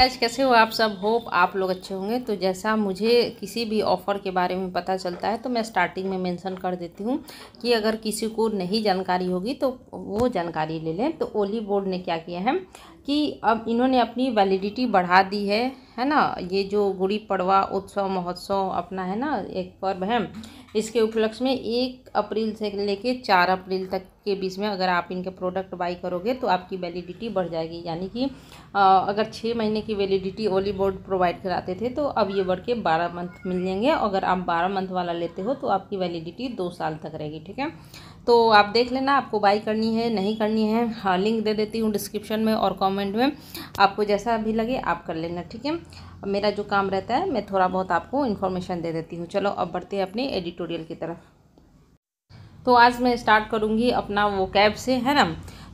आज कैसे हो आप सब होप आप लोग अच्छे होंगे तो जैसा मुझे किसी भी ऑफ़र के बारे में पता चलता है तो मैं स्टार्टिंग में मेंशन कर देती हूँ कि अगर किसी को नहीं जानकारी होगी तो वो जानकारी ले लें तो ओली बोर्ड ने क्या किया है कि अब इन्होंने अपनी वैलिडिटी बढ़ा दी है है ना ये जो गुड़ी पड़वा उत्सव महोत्सव अपना है ना एक पर्व है इसके उपलक्ष्य में एक अप्रैल से लेके चार अप्रैल तक के बीच में अगर आप इनके प्रोडक्ट बाई करोगे तो आपकी वैलिडिटी बढ़ जाएगी यानी कि अगर छः महीने की वैलिडिटी ओली बोर्ड प्रोवाइड कराते थे तो अब ये बढ़ के बारह मंथ मिल जाएंगे अगर आप बारह मंथ वाला लेते हो तो आपकी वैलिडिटी दो साल तक रहेगी ठीक है तो आप देख लेना आपको बाई करनी है नहीं करनी है हाँ लिंक दे देती हूँ डिस्क्रिप्शन में और कॉमेंट में आपको जैसा भी लगे आप कर लेना ठीक है अब मेरा जो काम रहता है मैं थोड़ा बहुत आपको इन्फॉर्मेशन दे देती हूँ चलो अब बढ़ते हैं अपने एडिटोरियल की तरफ तो आज मैं स्टार्ट करूँगी अपना वो कैब से है ना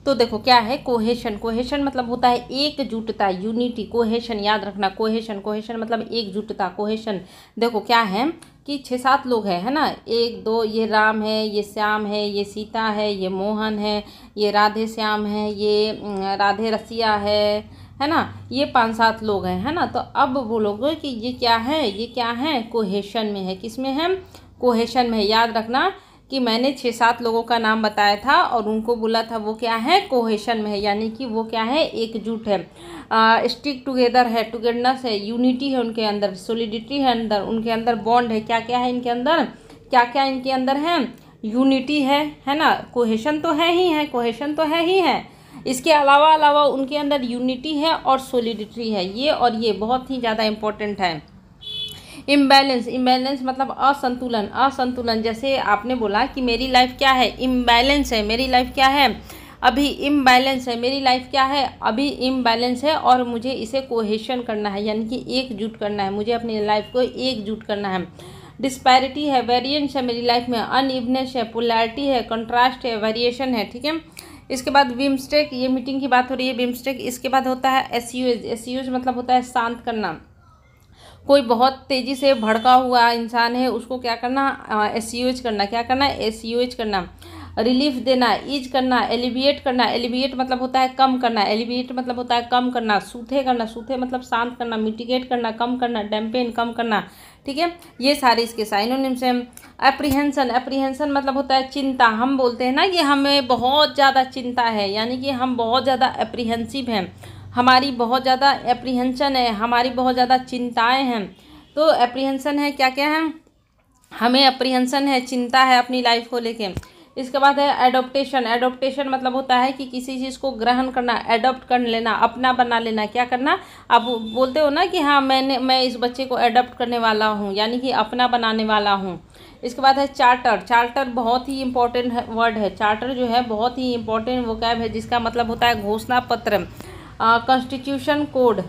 तो देखो क्या है कोहेशन कोहेशन मतलब होता है एकजुटता यूनिटी कोहेशन याद रखना कोहेशन कोहेशन मतलब एकजुटता कोहेशन देखो क्या है कि छः सात लोग हैं है ना एक दो ये राम है ये श्याम है ये सीता है ये मोहन है ये राधे श्याम है ये राधे रसिया है है ना ये पाँच सात लोग हैं है ना तो अब बोलोगे कि ये क्या है ये क्या है कोहेशन में है किस में है कोहेशन में है याद रखना कि मैंने छः सात लोगों का नाम बताया था और उनको बोला था वो क्या है कोहेशन में है यानी कि वो क्या है एकजुट है स्टिक टुगेदर है टुगेदरनेस है यूनिटी है उनके अंदर सोलिडिटी है अंदर उनके अंदर बॉन्ड है क्या क्या है इनके अंदर क्या क्या इनके अंदर है यूनिटी है है ना कोहेशन तो है ही है कोहेशन तो है ही है इसके अलावा अलावा उनके अंदर यूनिटी है और सोलिडिटी है ये और ये बहुत ही ज़्यादा इम्पोर्टेंट है इम्बैलेंस इम्बैलेंस मतलब असंतुलन असंतुलन जैसे आपने बोला कि मेरी लाइफ क्या है इम्बैलेंस है मेरी लाइफ क्या है अभी इम्बैलेंस है मेरी लाइफ क्या है अभी इम्बैलेंस है और मुझे इसे कोहेशन करना है यानी कि एकजुट करना है मुझे अपनी लाइफ को एकजुट करना है डिस्पैरिटी है वेरिएंस है मेरी लाइफ में अनइवनेस है पोलैरिटी है कंट्रास्ट है वेरिएशन है ठीक है इसके बाद बिम्स्टेक ये मीटिंग की बात हो रही है बिम्स्टेक इसके बाद होता है एस यू एस यूज मतलब होता है शांत करना कोई बहुत तेज़ी से भड़का हुआ इंसान है उसको क्या करना एस यू एच करना क्या करना है एस यू एच करना रिलीफ देना ईज करना एलिविएट करना एलिविएट मतलब होता है कम करना एलिविएट मतलब होता है कम करना सूथे करना सूथे मतलब शांत करना मिटिगेट करना कम करना डैम्पेन कम करना ठीक है ये सारे इसके साइनोनिम्स हैं एप्रीहेंसन अप्रिहेंसन मतलब होता है चिंता हम बोलते हैं ना कि हमें बहुत ज़्यादा चिंता है यानी कि हम बहुत ज़्यादा अप्रिहेंसिव हैं हमारी बहुत ज़्यादा एप्रीहेंशन है हमारी बहुत ज़्यादा चिंताएँ हैं तो एप्रीहेंसन है क्या क्या है हमें अप्रीहेंसन है चिंता है अपनी लाइफ को लेके इसके बाद है एडोप्टेशन एडोप्टेशन मतलब होता है कि किसी चीज़ को ग्रहण करना एडोप्ट कर लेना अपना बना लेना क्या करना आप बोलते हो ना कि हाँ मैंने मैं इस बच्चे को एडोप्ट करने वाला हूँ यानी कि अपना बनाने वाला हूँ इसके बाद है चार्टर चार्टर बहुत ही इंपॉर्टेंट वर्ड है चार्टर जो है बहुत ही इंपॉर्टेंट वो है जिसका मतलब होता है घोषणा पत्र कॉन्स्टिट्यूशन कोड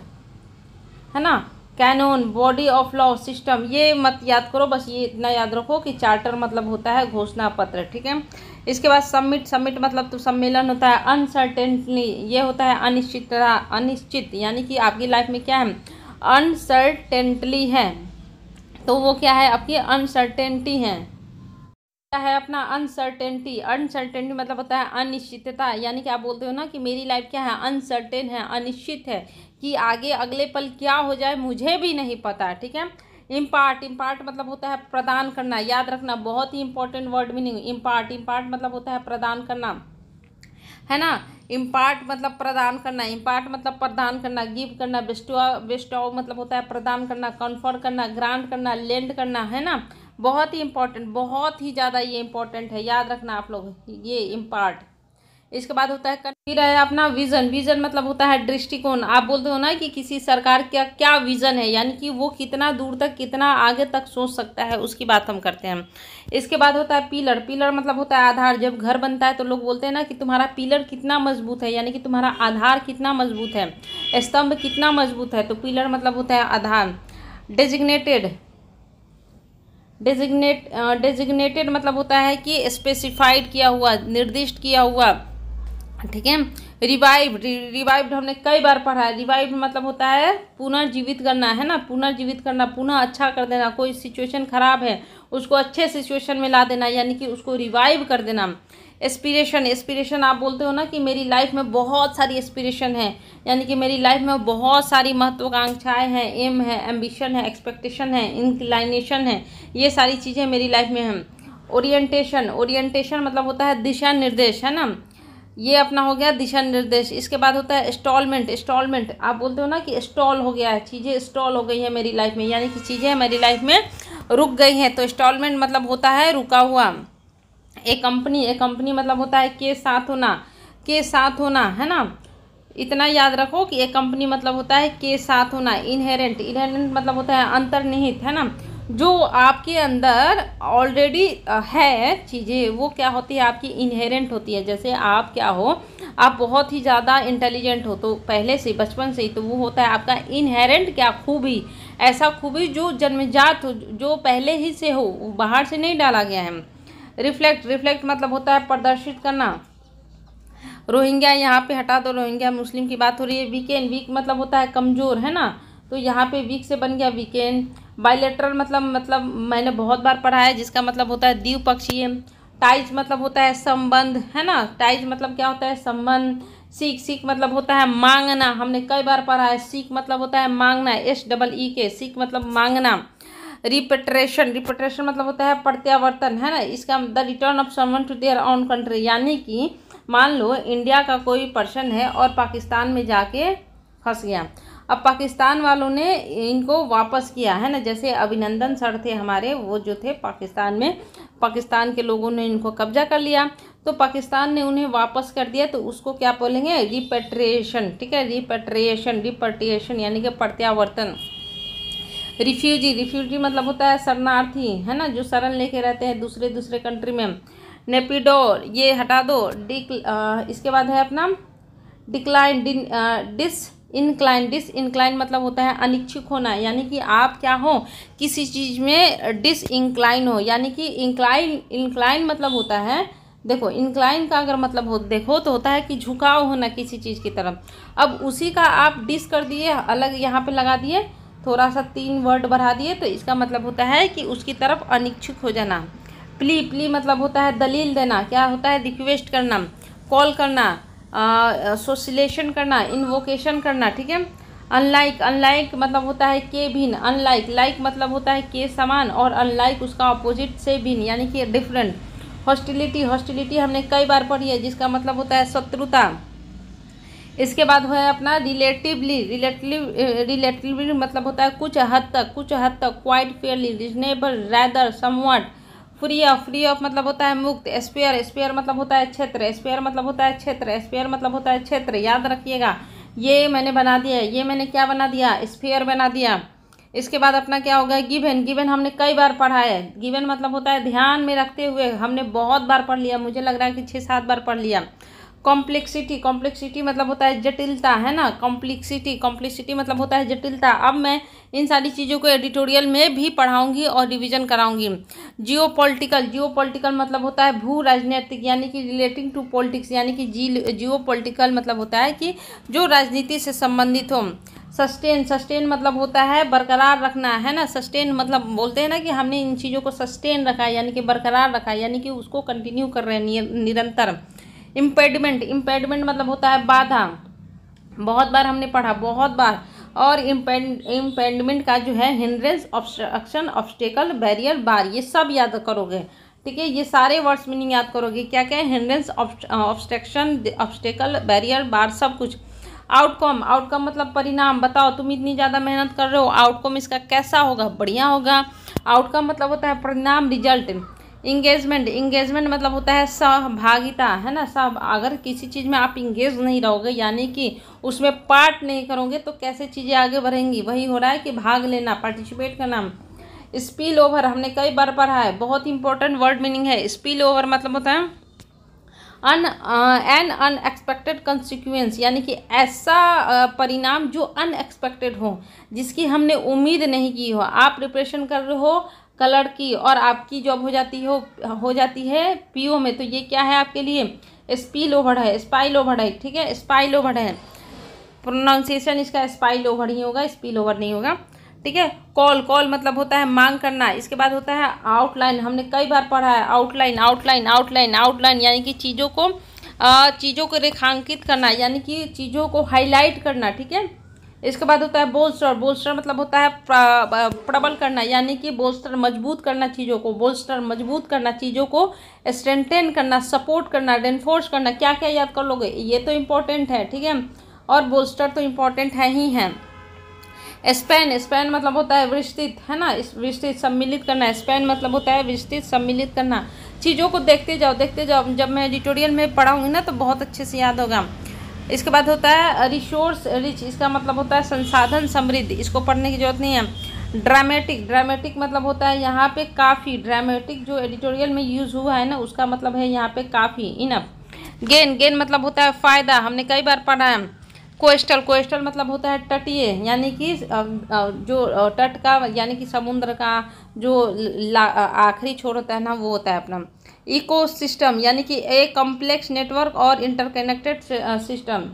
है ना canon body of law system ये मत याद करो बस ये इतना याद रखो कि चार्टर मतलब होता है घोषणा पत्र ठीक है इसके बाद सबमिट सम्मिट मतलब तो सम्मेलन होता है अनसर्टेनली ये होता है अनिश्चितता अनिश्चित यानी कि आपकी लाइफ में क्या है अनसर्टेंटली है तो वो क्या है आपकी अनसर्टेनिटी है क्या है अपना अनसर्टेनिटी अनसर्टेनिटी मतलब होता है अनिश्चितता यानी कि आप बोलते हो ना कि मेरी लाइफ क्या है अनसर्टेन है अनिश्चित है कि आगे अगले पल क्या हो जाए मुझे भी नहीं पता ठीक है इम्पार्ट इम्पार्ट मतलब होता है प्रदान करना याद रखना बहुत ही important word meaning impart impart मतलब होता है प्रदान करना है ना इम्पार्ट मतलब प्रदान करना इम्पार्ट मतलब प्रदान करना गिव करना बेस्टोआ बेस्ट मतलब होता है प्रदान करना कन्फर करना ग्रांट करना लेंड करना है ना बहुत ही इम्पॉर्टेंट बहुत ही ज़्यादा ये इम्पॉर्टेंट है याद रखना आप लोग ये इम्पार्ट इसके बाद होता है फिर है अपना विजन विजन मतलब होता है दृष्टिकोण आप बोलते हो ना कि किसी सरकार का क्या विजन है यानी कि वो कितना दूर तक कितना आगे तक सोच सकता है उसकी बात हम करते हैं इसके बाद होता है पिलर पिलर मतलब होता है आधार जब घर बनता है तो लोग बोलते हैं ना कि तुम्हारा पिलर कितना मजबूत है यानी कि तुम्हारा आधार कितना मजबूत है स्तंभ कितना मजबूत है तो पिलर मतलब होता है आधार डेजिग्नेटेड डेजिग्नेट डेजिग्नेटेड मतलब होता है कि स्पेसिफाइड किया हुआ निर्दिष्ट किया हुआ ठीक है रिवाइव रिवाइव हमने कई बार पढ़ा है रिवाइव मतलब होता है पुनर्जीवित करना है ना पुनर्जीवित करना पुनः अच्छा कर देना कोई सिचुएशन खराब है उसको अच्छे सिचुएशन में ला देना यानी कि उसको रिवाइव कर देना एस्पिरेशन एस्पिरेशन आप बोलते हो ना कि मेरी लाइफ में बहुत सारी एस्पिरेशन है यानी कि मेरी लाइफ में बहुत सारी महत्वाकांक्षाएं हैं एम है एम्बिशन है एक्सपेक्टेशन है इंक्लाइनेशन है ये सारी चीज़ें मेरी लाइफ में हैं ओरिएंटेशन ओरिएंटेशन मतलब होता है दिशा निर्देश है ना ये अपना हो गया दिशा निर्देश इसके बाद होता है इंस्टॉलमेंट इंस्टॉलमेंट आप बोलते हो ना कि इस्टॉल हो गया है चीज़ें इस्टॉल हो गई है मेरी लाइफ में यानी कि चीज़ें मेरी लाइफ में रुक गई हैं तो इंस्टॉलमेंट मतलब होता है रुका हुआ एक कंपनी एक कंपनी मतलब होता है के साथ होना के साथ होना है ना इतना याद रखो कि एक कंपनी मतलब होता है के साथ होना इनहेरेंट इनहेरेंट मतलब होता है अंतर्निहित है ना जो आपके अंदर ऑलरेडी है चीज़ें वो क्या होती है आपकी इनहेरेंट होती है जैसे आप क्या हो आप बहुत ही ज़्यादा इंटेलिजेंट हो तो पहले से बचपन से ही तो वो होता है आपका इनहेरेंट क्या खूबी ऐसा खूबी जो जन्मजात हो जो पहले ही से हो बाहर से नहीं डाला गया है रिफ्लेक्ट रिफ्लेक्ट मतलब होता है प्रदर्शित करना रोहिंग्या यहाँ पे हटा दो रोहिंग्या मुस्लिम की बात हो रही है वीकेंड वीक मतलब होता है कमज़ोर है ना तो यहाँ पे वीक से बन गया वीकेंड बायलेटरल मतलब मतलब मैंने बहुत बार पढ़ा है जिसका मतलब होता है द्विपक्षीय टाइज मतलब होता है संबंध है ना टाइज मतलब क्या होता है संबंध सीख सीख मतलब होता है मांगना हमने कई बार पढ़ा है सीख मतलब होता है मांगना एस डबल ई के सीख मतलब मांगना रिपेट्रेशन रिपेट्रेशन मतलब होता है प्रत्यावर्तन है ना इसका the return of someone to their own country यानी कि मान लो इंडिया का कोई पर्सन है और पाकिस्तान में जाके फंस गया अब पाकिस्तान वालों ने इनको वापस किया है ना जैसे अभिनंदन सर थे हमारे वो जो थे पाकिस्तान में पाकिस्तान के लोगों ने इनको कब्जा कर लिया तो पाकिस्तान ने उन्हें वापस कर दिया तो उसको क्या बोलेंगे रिपेट्रिएशन ठीक है रिपेट्रिएशन रिपेट्रिएशन यानी कि प्रत्यावर्तन रिफ्यूजी रिफ्यूजी मतलब होता है शरणार्थी है ना जो शरण लेके रहते हैं दूसरे दूसरे कंट्री में नेपिडो ये हटा दो डिक इसके बाद है अपना decline disincline disincline मतलब होता है अनिच्छुक होना यानी कि आप क्या हो किसी चीज़ में डिस इंक्लाइन हो यानी कि इंक्लाइन इंक्लाइन मतलब होता है देखो इंक्लाइन का अगर मतलब हो देखो तो होता है कि झुकाव होना किसी चीज़ की तरफ अब उसी का आप डिस कर दिए अलग यहाँ पे लगा दिए थोड़ा सा तीन वर्ड बढ़ा दिए तो इसका मतलब होता है कि उसकी तरफ अनिच्छुक हो जाना प्ली प्ली मतलब होता है दलील देना क्या होता है रिक्वेस्ट करना कॉल करना सोशलेशन करना इन्वोकेशन करना ठीक है अनलाइक अनलाइक मतलब होता है के भिन्न अनलाइक लाइक मतलब होता है के समान और अनलाइक उसका ऑपोजिट से भिन्न यानी कि डिफरेंट हॉस्टिलिटी हॉस्टिलिटी हमने कई बार पढ़ी है जिसका मतलब होता है शत्रुता इसके बाद हुआ है अपना रिलेटिवली रिलेटिव रिलेटिवली मतलब होता है कुछ हद तक कुछ हद तक quite fairly reasonable rather somewhat free of free of मतलब होता है मुक्त स्पेयर स्पेयर मतलब होता है क्षेत्र स्पेयर मतलब होता है क्षेत्र स्पेयर मतलब होता है क्षेत्र याद रखिएगा ये मैंने बना दिया ये मैंने क्या बना दिया स्पेयर बना दिया इसके बाद अपना क्या होगा गिवन गिवन हमने कई बार पढ़ा है गिवन मतलब होता है ध्यान में रखते हुए हमने बहुत बार पढ़ लिया मुझे लग रहा है कि छः सात बार पढ़ लिया कॉम्प्लेक्सिटी कॉम्प्लेक्सिटी मतलब होता है जटिलता है ना कॉम्प्लेक्सिटी कॉम्प्लेक्सिटी मतलब होता है जटिलता अब मैं इन सारी चीज़ों को एडिटोरियल में भी पढ़ाऊंगी और रिवीजन कराऊंगी जियो जियोपॉलिटिकल जियो मतलब होता है भू राजनीतिक यानी कि रिलेटिंग टू पॉलिटिक्स यानी कि जी जियो मतलब होता है कि जो राजनीति से संबंधित हो सस्टेन सस्टेन मतलब होता है बरकरार रखना है ना सस्टेन मतलब बोलते हैं ना कि हमने इन चीज़ों को सस्टेन रखा यानी कि बरकरार रखा यानी कि उसको कंटिन्यू कर रहे हैं निरंतर इम्पेडमेंट इम्पेडमेंट मतलब होता है बाधा बहुत बार हमने पढ़ा बहुत बार और इम्पेडमेंट का जो है hindrance obstruction obstacle barrier bar ये सब याद करोगे ठीक है ये सारे वर्ड्स मीनिंग याद करोगे क्या क्या है hindrance obstruction obstacle barrier bar सब कुछ आउटकम आउटकम मतलब परिणाम बताओ तुम इतनी ज़्यादा मेहनत कर रहे हो आउटकम इसका कैसा होगा बढ़िया होगा आउटकम मतलब होता है परिणाम रिजल्ट इंगेजमेंट इंगेजमेंट मतलब होता है सहभागिता है ना सब अगर किसी चीज़ में आप इंगेज नहीं रहोगे यानी कि उसमें पार्ट नहीं करोगे तो कैसे चीज़ें आगे बढ़ेंगी वही हो रहा है कि भाग लेना पार्टिसिपेट करना स्पील ओवर हमने कई बार पढ़ा है बहुत इंपॉर्टेंट वर्ड मीनिंग है स्पील ओवर मतलब होता है अन एन अनएक्सपेक्टेड कंसिक्वेंस यानी कि ऐसा uh, परिणाम जो अनएक्सपेक्टेड हो जिसकी हमने उम्मीद नहीं की हो आप प्रिपरेशन कर रहे हो कलर की और आपकी जॉब हो जाती हो हो जाती है पीओ में तो ये क्या है आपके लिए स्पील ओवर है स्पाइल ओवर है ठीक है स्पाइल ओवर है प्रोनाउंसिएशन इसका स्पाइल ओवर ही होगा स्पील ओवर नहीं होगा ठीक है कॉल कॉल मतलब होता है मांग करना इसके बाद होता है आउटलाइन हमने कई बार पढ़ा है आउटलाइन आउटलाइन आउटलाइन आउटलाइन यानी कि चीज़ों को चीज़ों को रेखांकित करना यानी कि चीज़ों को हाईलाइट करना ठीक है इसके बाद होता है बोल्स्टर बोल्स्टर मतलब होता है प्रबल करना यानी कि बोल्स्टर मजबूत करना चीज़ों को बोल्स्टर मजबूत करना चीज़ों को स्ट्रेंटेन करना सपोर्ट करना रेनफोर्स करना क्या क्या याद कर लोगे ये तो इम्पोर्टेंट है ठीक है और बोल्स्टर तो इम्पोर्टेंट है ही है स्पेन स्पेन मतलब होता है विस्तृत है ना विस्तृत सम्मिलित करना स्पेन मतलब होता है विस्तृत सम्मिलित करना चीज़ों को देखते जाओ देखते जाओ जब मैं एडिटोरियल में पढ़ाऊंगी ना तो बहुत अच्छे से याद होगा इसके बाद होता है रिसोर्स रिच इसका मतलब होता है संसाधन समृद्ध इसको पढ़ने की जरूरत नहीं है ड्रामेटिक ड्रामेटिक मतलब होता है यहाँ पे काफ़ी ड्रामेटिक जो एडिटोरियल में यूज़ हुआ है ना उसका मतलब है यहाँ पे काफ़ी इनफ गेन गेन मतलब होता है फ़ायदा हमने कई बार पढ़ा है कोस्टल कोस्टल मतलब होता है तटीय यानी कि जो तट का यानी कि समुद्र का जो आखिरी छोर होता है ना वो होता है अपना इकोसिस्टम यानी कि ए कम्प्लेक्स नेटवर्क और इंटरकनेक्टेड सिस्टम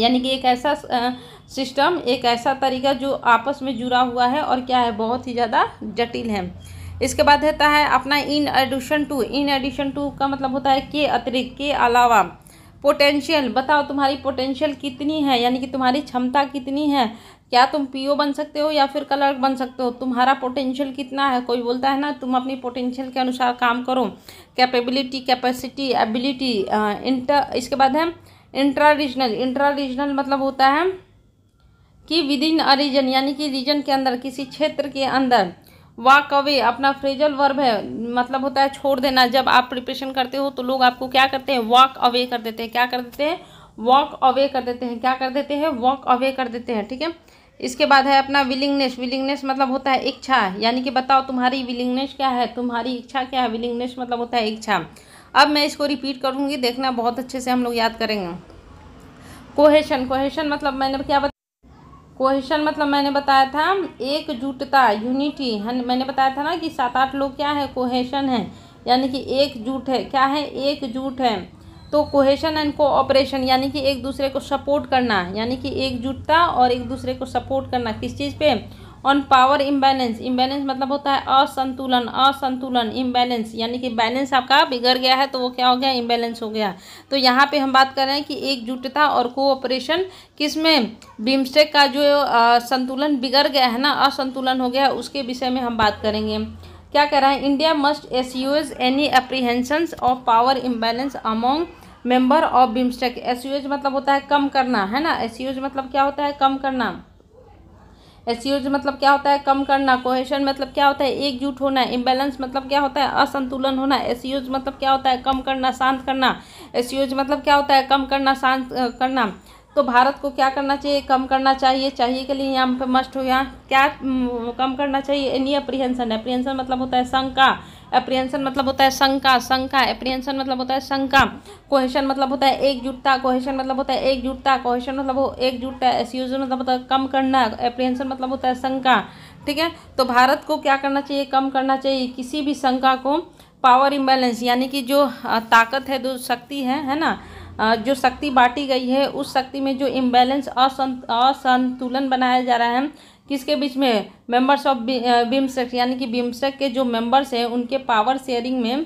यानी कि एक ऐसा सिस्टम एक ऐसा तरीका जो आपस में जुड़ा हुआ है और क्या है बहुत ही ज़्यादा जटिल है इसके बाद रहता है अपना in addition to in addition to का मतलब होता है के अतिरिक्त के अलावा पोटेंशियल बताओ तुम्हारी पोटेंशियल कितनी है यानी कि तुम्हारी क्षमता कितनी है क्या तुम पीओ बन सकते हो या फिर क्लर्क बन सकते हो तुम्हारा पोटेंशियल कितना है कोई बोलता है ना तुम अपनी पोटेंशियल के अनुसार काम करो कैपेबिलिटी कैपेसिटी एबिलिटी इंटर इसके बाद है इंट्रा रीजनल इंट्रा रीजनल मतलब होता है कि विद इन अ रीजन यानी कि रीजन के अंदर किसी क्षेत्र के अंदर वॉक अवे अपना फ्रेजल वर्ब है मतलब होता है छोड़ देना जब आप प्रिपरेशन करते हो तो लोग आपको क्या करते हैं वॉक अवे कर देते हैं क्या कर देते हैं वॉक अवे कर देते हैं क्या कर देते हैं वॉक अवे कर देते हैं ठीक है इसके बाद है अपना विलिंगनेस विलिंगनेस मतलब होता है इच्छा यानी कि बताओ तुम्हारी विलिंगनेस क्या है तुम्हारी इच्छा क्या है विलिंगनेस मतलब होता है इच्छा अब मैं इसको रिपीट करूँगी देखना बहुत अच्छे से हम लोग याद करेंगे कोहेशन कोहेशन मतलब मैंने क्या बता कोहेशन मतलब मैंने बताया था एकजुटता यूनिटी मैंने बताया था ना कि सात आठ लोग क्या है कोहेशन है यानी कि एकजुट है क्या है एकजुट है तो कोहेशन एंड कोऑपरेशन यानी कि एक दूसरे को सपोर्ट करना यानी कि एकजुटता और एक दूसरे को सपोर्ट करना किस चीज़ पे ऑन पावर इम्बैलेंस इम्बैलेंस मतलब होता है असंतुलन असंतुलन इम्बैलेंस यानी कि बैलेंस आपका बिगड़ गया है तो वो क्या हो गया इम्बैलेंस हो गया तो यहाँ पे हम बात कर रहे हैं कि एकजुटता और कोऑपरेशन किस में बिम्स्टेक का जो आ, संतुलन बिगड़ गया है ना असंतुलन हो गया उसके विषय में हम बात करेंगे क्या कह रहा है India must assuage any apprehensions of power imbalance among member of BIMSTEC यूज मतलब होता है कम करना है ना यूज मतलब क्या होता है कम करना यूज मतलब क्या होता है कम करना कोहेशन मतलब क्या होता है एकजुट होना इम्बेलेंस मतलब क्या होता है असंतुलन होना यूज मतलब क्या होता है कम करना शांत करना यूज मतलब क्या होता है कम करना शांत करना तो भारत को क्या करना चाहिए कम करना चाहिए चाहिए के लिए यहाँ पे मस्ट हो यहाँ क्या कम करना चाहिए एनी अप्रीहेंशन अप्रीहेंशन मतलब होता है शंका अप्रीहेंशन मतलब होता है शंका शंका अप्रीहेंशन मतलब होता है शंका कोहेशन मतलब होता है एकजुटता कोहेशन मतलब होता है एकजुटता कोहेशन मतलब एकजुटता एसयूजन मतलब होता है कम करना अप्रीहेंशन मतलब होता है शंका ठीक है तो भारत को क्या करना चाहिए कम करना चाहिए किसी भी शंका को पावर इम्बेलेंस यानी कि जो ताकत है जो शक्ति है है ना जो शक्ति बांटी गई है उस शक्ति में जो इम्बैलेंस असंतुलन बनाया जा रहा है किसके बीच में मेंबर्स ऑफ बिम्स्टेक यानी कि बिम्स्टेक के जो मेंबर्स हैं उनके पावर शेयरिंग में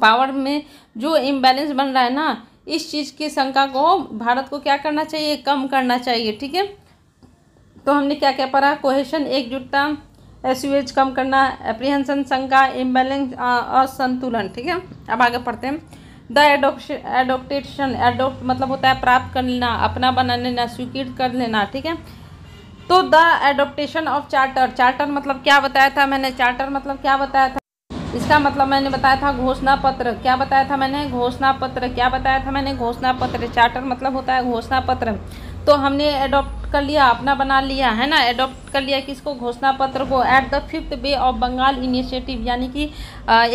पावर में जो इम्बैलेंस बन रहा है ना इस चीज़ की शंका को भारत को क्या करना चाहिए कम करना चाहिए ठीक है तो हमने क्या क्या पढ़ा कोहेशन एकजुटता एस कम करना एप्रीहेंशन शंका इम्बैलेंस असंतुलन ठीक है अब आगे पढ़ते हैं द एडोप्शन एडोप्टेशन एडोप्ट मतलब होता है प्राप्त कर लेना अपना बना लेना स्वीकृत कर लेना ठीक है तो the adoption of charter charter मतलब क्या बताया था मैंने चार्टर मतलब क्या बताया था इसका मतलब मैंने बताया था घोषणा पत्र क्या बताया था मैंने घोषणा पत्र क्या बताया था मैंने घोषणा पत्र चार्टर मतलब होता है घोषणा पत्र तो हमने एडॉप्ट कर लिया अपना बना लिया है ना एडॉप्ट कर लिया किसको घोषणा पत्र को at the fifth bay of Bengal initiative यानी कि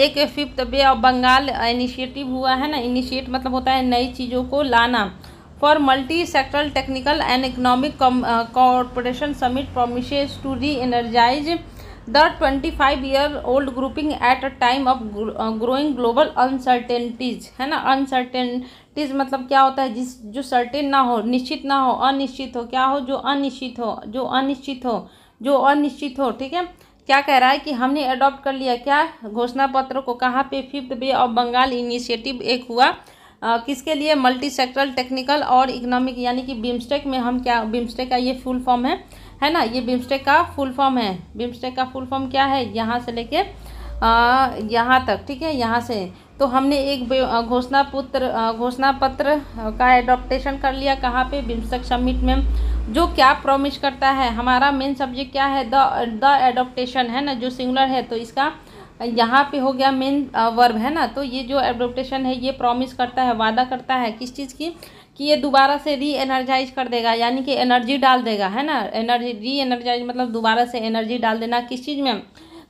एक fifth bay of Bengal initiative हुआ है ना इनिशिएट मतलब होता है नई चीज़ों को लाना for multi sectoral technical and economic cooperation summit promise to reenergize the twenty five year old grouping at a time of growing global uncertainties है ना अनसर्टेन टिज मतलब क्या होता है जिस जो सर्टेन ना हो निश्चित ना हो अनिश्चित हो क्या हो जो अनिश्चित हो जो अनिश्चित हो जो अनिश्चित हो ठीक है क्या कह रहा है कि हमने अडॉप्ट कर लिया क्या घोषणा पत्र को कहाँ पे fifth bay of Bengal initiative एक हुआ आ, किसके लिए मल्टी सेक्टरल टेक्निकल और इकोनॉमिक यानी कि बिम्स्टेक में हम क्या बिम्स्टेक का ये फुल फॉर्म है है ना ये बिम्स्टेक का फुल फॉर्म है बिम्स्टेक का फुल फॉर्म क्या है यहाँ से लेके यहाँ तक ठीक है यहाँ से तो हमने एक घोषणा पुत्र घोषणा पत्र का एडोप्टेशन कर लिया कहाँ पे बिम्सक समिट में जो क्या प्रॉमिस करता है हमारा मेन सब्जेक्ट क्या है द द एडोप्टेशन है ना जो सिंगुलर है तो इसका यहाँ पे हो गया मेन वर्ब है ना तो ये जो एडोप्टेशन है ये प्रॉमिस करता है वादा करता है किस चीज़ की कि ये दोबारा से री एनर्जाइज कर देगा यानी कि एनर्जी डाल देगा है ना एनर्जी री एनर्जाइज मतलब दोबारा से एनर्जी डाल देना किस चीज़ में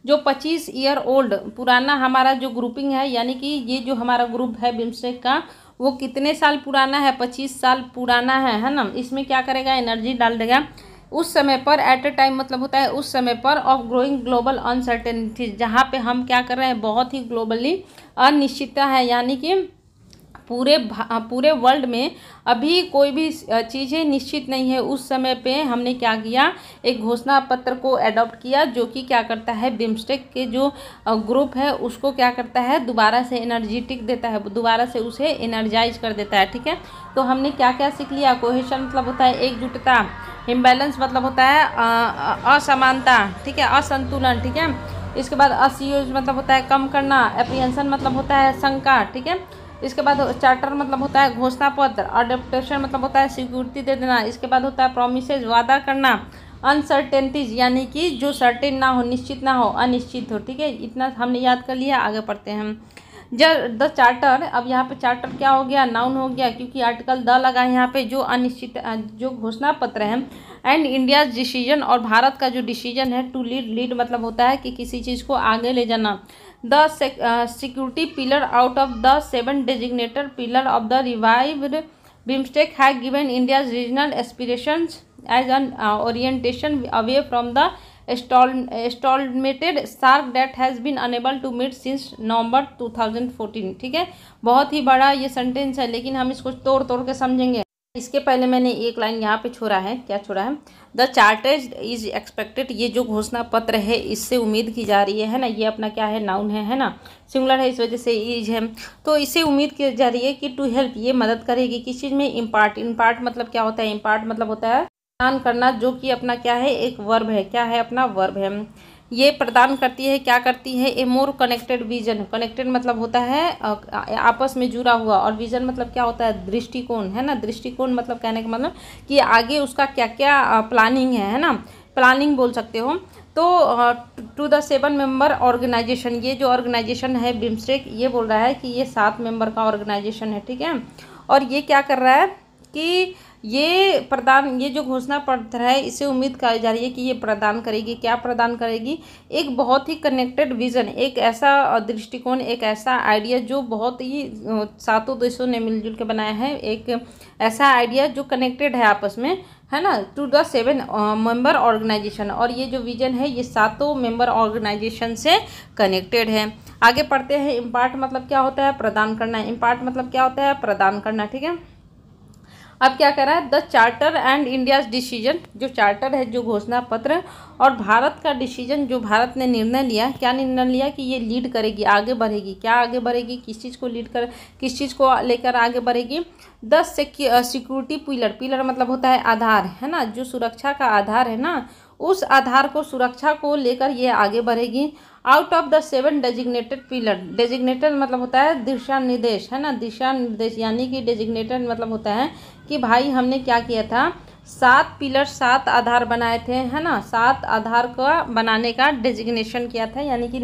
जो 25 ईयर ओल्ड पुराना हमारा जो ग्रुपिंग है यानी कि ये जो हमारा ग्रुप है बिम्स्टेक का वो कितने साल पुराना है पच्चीस साल पुराना है है ना इसमें क्या करेगा एनर्जी डाल देगा उस समय पर एट अ टाइम मतलब होता है उस समय पर ऑफ ग्रोइंग ग्लोबल अनसर्टेनिटीज जहाँ पे हम क्या कर रहे हैं बहुत ही ग्लोबली अनिश्चितता है यानी कि पूरे पूरे वर्ल्ड में अभी कोई भी चीज़ें निश्चित नहीं है उस समय पे हमने क्या किया एक घोषणा पत्र को एडॉप्ट किया जो कि क्या करता है बिम्स्टेक के जो ग्रुप है उसको क्या करता है दोबारा से एनर्जेटिक देता है दोबारा से उसे एनर्जाइज कर देता है ठीक है तो हमने क्या क्या सीख लिया कोहेशन मतलब होता है एकजुटता इम्बैलेंस मतलब होता है असमानता ठीक है असंतुलन ठीक है इसके बाद असियोज मतलब होता है कम करना एप्रीहेंसन मतलब होता है शंका ठीक है इसके बाद चार्टर मतलब होता है घोषणा पत्र अडेप्टेशन मतलब होता है स्वीकृति दे देना इसके बाद होता है प्रोमिसज वादा करना अनसर्टेनिटीज यानी कि जो सर्टेन ना हो निश्चित ना हो अनिश्चित हो ठीक है इतना हमने याद कर लिया आगे पढ़ते हैं जब द चार्टर अब यहाँ पे चार्टर क्या हो गया नाउन हो गया क्योंकि आर्टिकल द लगा है यहाँ पे जो अनिश्चित जो घोषणा पत्र है एंड इंडिया डिसीजन और भारत का जो डिसीजन है टू लीड लीड मतलब होता है कि किसी चीज़ को आगे ले जाना the security pillar out of the seven designated pillar of the revived BIMSTEC has given India's regional aspirations as an orientation away from the stalemated SAARC that has been unable to meet since November 2014 ठीक है बहुत ही बड़ा ये sentence है लेकिन हम इसको तोड़ तोड़ के समझेंगे इसके पहले मैंने एक लाइन यहाँ पे छोड़ा है क्या छोड़ा है द चार्टेज इज एक्सपेक्टेड ये जो घोषणा पत्र है इससे उम्मीद की जा रही है ना ये अपना क्या है नाउन है है ना सिंगुलर है इस वजह से इज है तो इससे उम्मीद की जा रही है कि टू हेल्प ये मदद करेगी किस चीज़ में इम्पार्ट इम्पार्ट मतलब क्या होता है इम्पार्ट मतलब होता है प्रदान करना जो कि अपना क्या है एक वर्ब है क्या है अपना वर्ब है ये प्रदान करती है क्या करती है a more connected vision connected मतलब होता है आपस में जुड़ा हुआ और विजन मतलब क्या होता है दृष्टिकोण है ना दृष्टिकोण मतलब कहने का मतलब कि आगे उसका क्या क्या प्लानिंग है है ना प्लानिंग बोल सकते हो तो to the seven member organization ये जो ऑर्गेनाइजेशन है बिम्स्टेक ये बोल रहा है कि ये सात मेंबर का ऑर्गेनाइजेशन है ठीक है और ये क्या कर रहा है कि ये प्रदान ये जो घोषणा पत्र है इसे उम्मीद कराई जा रही है कि ये प्रदान करेगी क्या प्रदान करेगी एक बहुत ही कनेक्टेड विज़न एक ऐसा दृष्टिकोण एक ऐसा आइडिया जो बहुत ही सातों देशों ने मिलजुल के बनाया है एक ऐसा आइडिया जो कनेक्टेड है आपस में है ना to the seven member organization और ये जो विजन है ये सातों मेंबर ऑर्गेनाइजेशन से कनेक्टेड है आगे पढ़ते हैं इम्पार्ट मतलब क्या होता है प्रदान करना इम्पार्ट मतलब क्या होता है प्रदान करना ठीक है अब क्या कह रहा है the charter and India's decision जो चार्टर है जो घोषणा पत्र और भारत का डिसीजन जो भारत ने निर्णय लिया क्या निर्णय लिया कि ये लीड करेगी आगे बढ़ेगी क्या आगे बढ़ेगी किस चीज़ को लीड कर किस चीज़ को लेकर आगे बढ़ेगी द सिक्योरिटी पिलर पिलर मतलब होता है आधार है ना जो सुरक्षा का आधार है ना उस आधार को सुरक्षा को लेकर ये आगे बढ़ेगी out of the seven designated pillar designated मतलब होता है दिशा निर्देश है ना दिशा निर्देश यानी कि डेजिग्नेटेड मतलब होता है कि भाई हमने क्या किया था सात पिलर सात आधार बनाए थे है ना सात आधार का बनाने का डेजिग्नेशन किया था यानी कि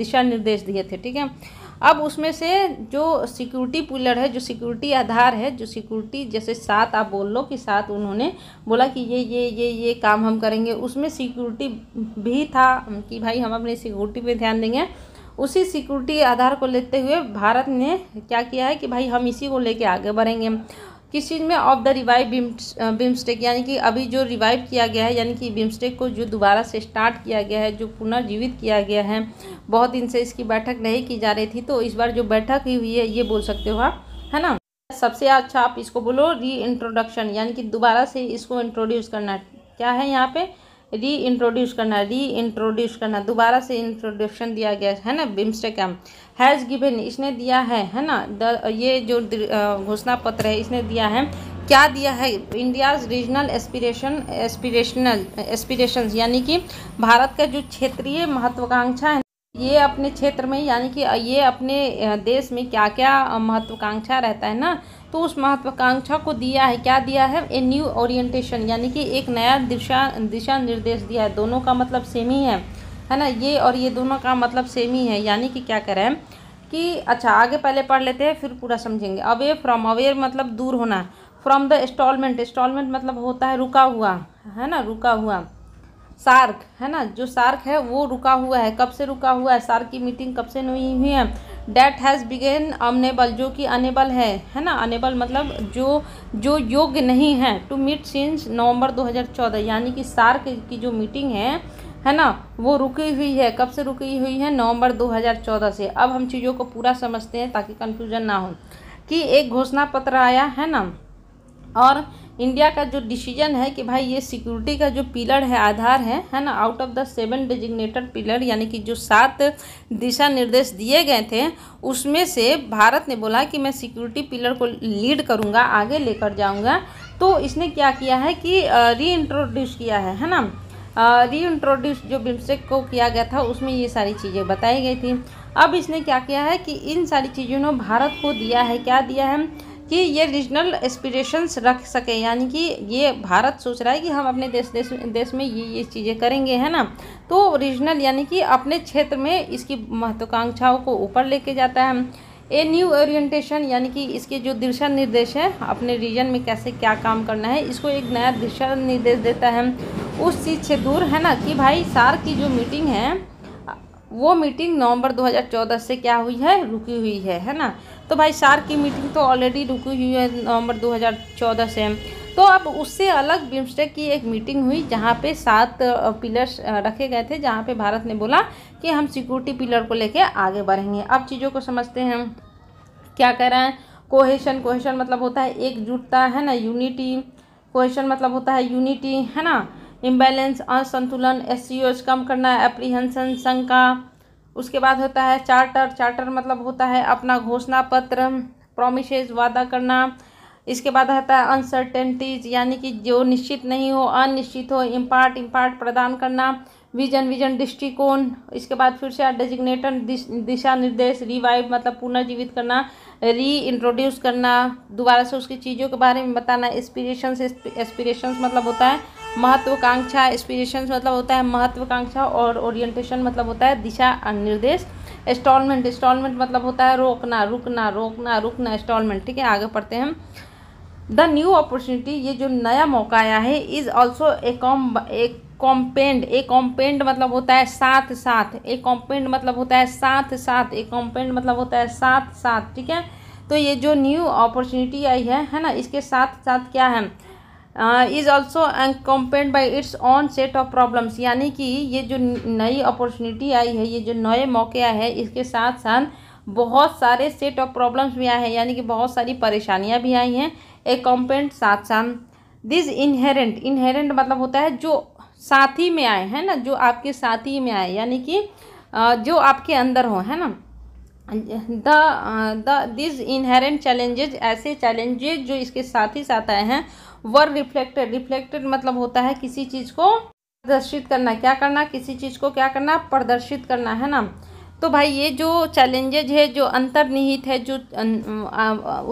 दिशा निर्देश दिए थे ठीक है अब उसमें से जो सिक्योरिटी पिलर है जो सिक्योरिटी आधार है जो सिक्योरिटी जैसे सात आप बोल लो कि सात उन्होंने बोला कि ये ये ये ये काम हम करेंगे उसमें सिक्योरिटी भी था कि भाई हम अपनी सिक्योरिटी पर ध्यान देंगे उसी सिक्योरिटी आधार को लेते हुए भारत ने क्या किया है कि भाई हम इसी को लेके आगे बढ़ेंगे किस चीज़ में ऑफ द रिवाइव बिम्स्टेक यानी कि अभी जो रिवाइव किया गया है यानी कि बिम्स्टेक को जो दोबारा से स्टार्ट किया गया है जो पुनर्जीवित किया गया है बहुत दिन से इसकी बैठक नहीं की जा रही थी तो इस बार जो बैठक ही हुई है ये बोल सकते हो आप है ना सबसे अच्छा आप इसको बोलो री इंट्रोडक्शन यानी कि दोबारा से इसको इंट्रोड्यूस करना क्या है यहाँ पे री इंट्रोड्यूस करना री इंट्रोड्यूस करना दोबारा से इंट्रोडक्शन दिया गया है ना बिम्स्टेकम हैज़ गिवन इसने दिया है है ना द ये जो घोषणा पत्र है इसने दिया है क्या दिया है India's regional aspiration aspirational aspiration यानी कि भारत का जो क्षेत्रीय महत्वाकांक्षा है ये अपने क्षेत्र में यानी कि ये अपने देश में क्या क्या महत्वाकांक्षा रहता है ना तो उस महत्वाकांक्षा को दिया है क्या दिया है ए न्यू ओरिएंटेशन यानी कि एक नया दिशा दिशा निर्देश दिया है दोनों का मतलब सेम ही है है ना ये और ये दोनों का मतलब सेम ही है यानी कि क्या करें कि अच्छा आगे पहले पढ़ लेते हैं फिर पूरा समझेंगे अवे फ्रॉम अवेयर मतलब दूर होना फ्रॉम द इंस्टॉलमेंट इंस्टॉलमेंट मतलब होता है रुका हुआ है ना रुका हुआ सार्क है ना जो सार्क है वो रुका हुआ है कब से रुका हुआ है सार्क की मीटिंग कब से नहीं हुई है डैट हैज़ बिगेन अनेबल जो कि अनेबल है है ना अनेबल मतलब जो जो योग्य नहीं है टू मीट सिंस नवंबर 2014 यानी कि सार्क की जो मीटिंग है है ना वो रुकी हुई है कब से रुकी हुई है नवंबर 2014 से अब हम चीज़ों को पूरा समझते हैं ताकि कन्फ्यूजन ना हो कि एक घोषणा पत्र आया है ना और इंडिया का जो डिसीजन है कि भाई ये सिक्योरिटी का जो पिलर है आधार है है ना out of the seven designated pillar यानी कि जो सात दिशा निर्देश दिए गए थे उसमें से भारत ने बोला कि मैं सिक्योरिटी पिलर को लीड करूँगा आगे लेकर जाऊँगा तो इसने क्या किया है कि री इंट्रोड्यूस किया है है ना री इंट्रोड्यूस जो बिम्स्टेक को किया गया था उसमें ये सारी चीज़ें बताई गई थी अब इसने क्या किया है कि इन सारी चीज़ों ने भारत को दिया है क्या दिया है कि ये रीजनल एस्पिरेशंस रख सके यानी कि ये भारत सोच रहा है कि हम अपने देश देश देश में ये ये चीज़ें करेंगे है ना तो रीजनल यानी कि अपने क्षेत्र में इसकी महत्वाकांक्षाओं को ऊपर लेके जाता है ए न्यू ओरिएंटेशन यानी कि इसके जो दिशा निर्देश है अपने रीजन में कैसे क्या काम करना है इसको एक नया दिशा निर्देश देता है उस चीज़ से दूर है ना कि भाई सार की जो मीटिंग है वो मीटिंग नवंबर 2014 से क्या हुई है रुकी हुई है है ना तो भाई सार की मीटिंग तो ऑलरेडी रुकी हुई है नवंबर 2014 से तो अब उससे अलग बिम्स्टेक की एक मीटिंग हुई जहाँ पे सात पिलर्स रखे गए थे जहाँ पे भारत ने बोला कि हम सिक्योरिटी पिलर को लेके आगे बढ़ेंगे अब चीज़ों को समझते हैं क्या कह रहे हैं कोहेशन कोहेशन मतलब होता है एकजुटता है ना यूनिटी कोहेशन मतलब होता है यूनिटी है ना इम्बैलेंस असंतुलन एस e कम करना एप्रीहेंशन शंका उसके बाद होता है चार्टर चार्टर मतलब होता है अपना घोषणा पत्र प्रोमिसेज वादा करना इसके बाद आता है अनसर्टेनिटीज यानी कि जो निश्चित नहीं हो अनिश्चित हो इम्पार्ट इम्पार्ट प्रदान करना विजन विजन दृष्टिकोण इसके बाद फिर से डेजिग्नेटर दिशा निर्देश रिवाइव मतलब पुनर्जीवित करना री इंट्रोड्यूस करना दोबारा से उसकी चीज़ों के बारे में बताना एस्पिरेशंस एस्पिरेशंस मतलब होता है महत्वाकांक्षा एस्पिरेशंस मतलब होता है महत्वाकांक्षा और ओरिएंटेशन मतलब होता है दिशा निर्देश इंस्टॉलमेंट इंस्टॉलमेंट मतलब होता है रोकना रुकना रोकना रुकना इंस्टॉलमेंट ठीक है आगे पढ़ते हैं द न्यू अपॉर्चुनिटी ये जो नया मौका आया है इज़ ऑल्सो ए कॉम एक कॉम्पेंड ए कॉम्पेंड मतलब होता है साथ साथ ए कॉम्पेंड मतलब होता है साथ साथ ए कॉम्पेंड मतलब होता है साथ साथ ठीक है तो ये जो न्यू अपॉर्चुनिटी आई है है ना इसके साथ साथ क्या है is also compounded by its own set of problems यानी कि ये जो नई अपॉर्चुनिटी आई है ये जो नए मौके आए हैं इसके साथ साथ बहुत सारे सेट ऑफ प्रॉब्लम्स भी आए हैं यानी कि बहुत सारी परेशानियाँ भी आई हैं ए कॉम्पेंड साथ साथ दिस इनहेरेंट इनहेरेंट मतलब होता है जो साथी में आए हैं ना जो आपके साथी में आए यानी कि जो आपके अंदर हो है ना the the these inherent challenges ऐसे चैलेंजेज जो इसके साथ ही साथ आए हैं वर रिफ्लेक्टेड रिफ्लेक्टेड मतलब होता है किसी चीज़ को प्रदर्शित करना क्या करना किसी चीज़ को क्या करना प्रदर्शित करना है ना तो भाई ये जो चैलेंजेज है जो अंतर्निहित है जो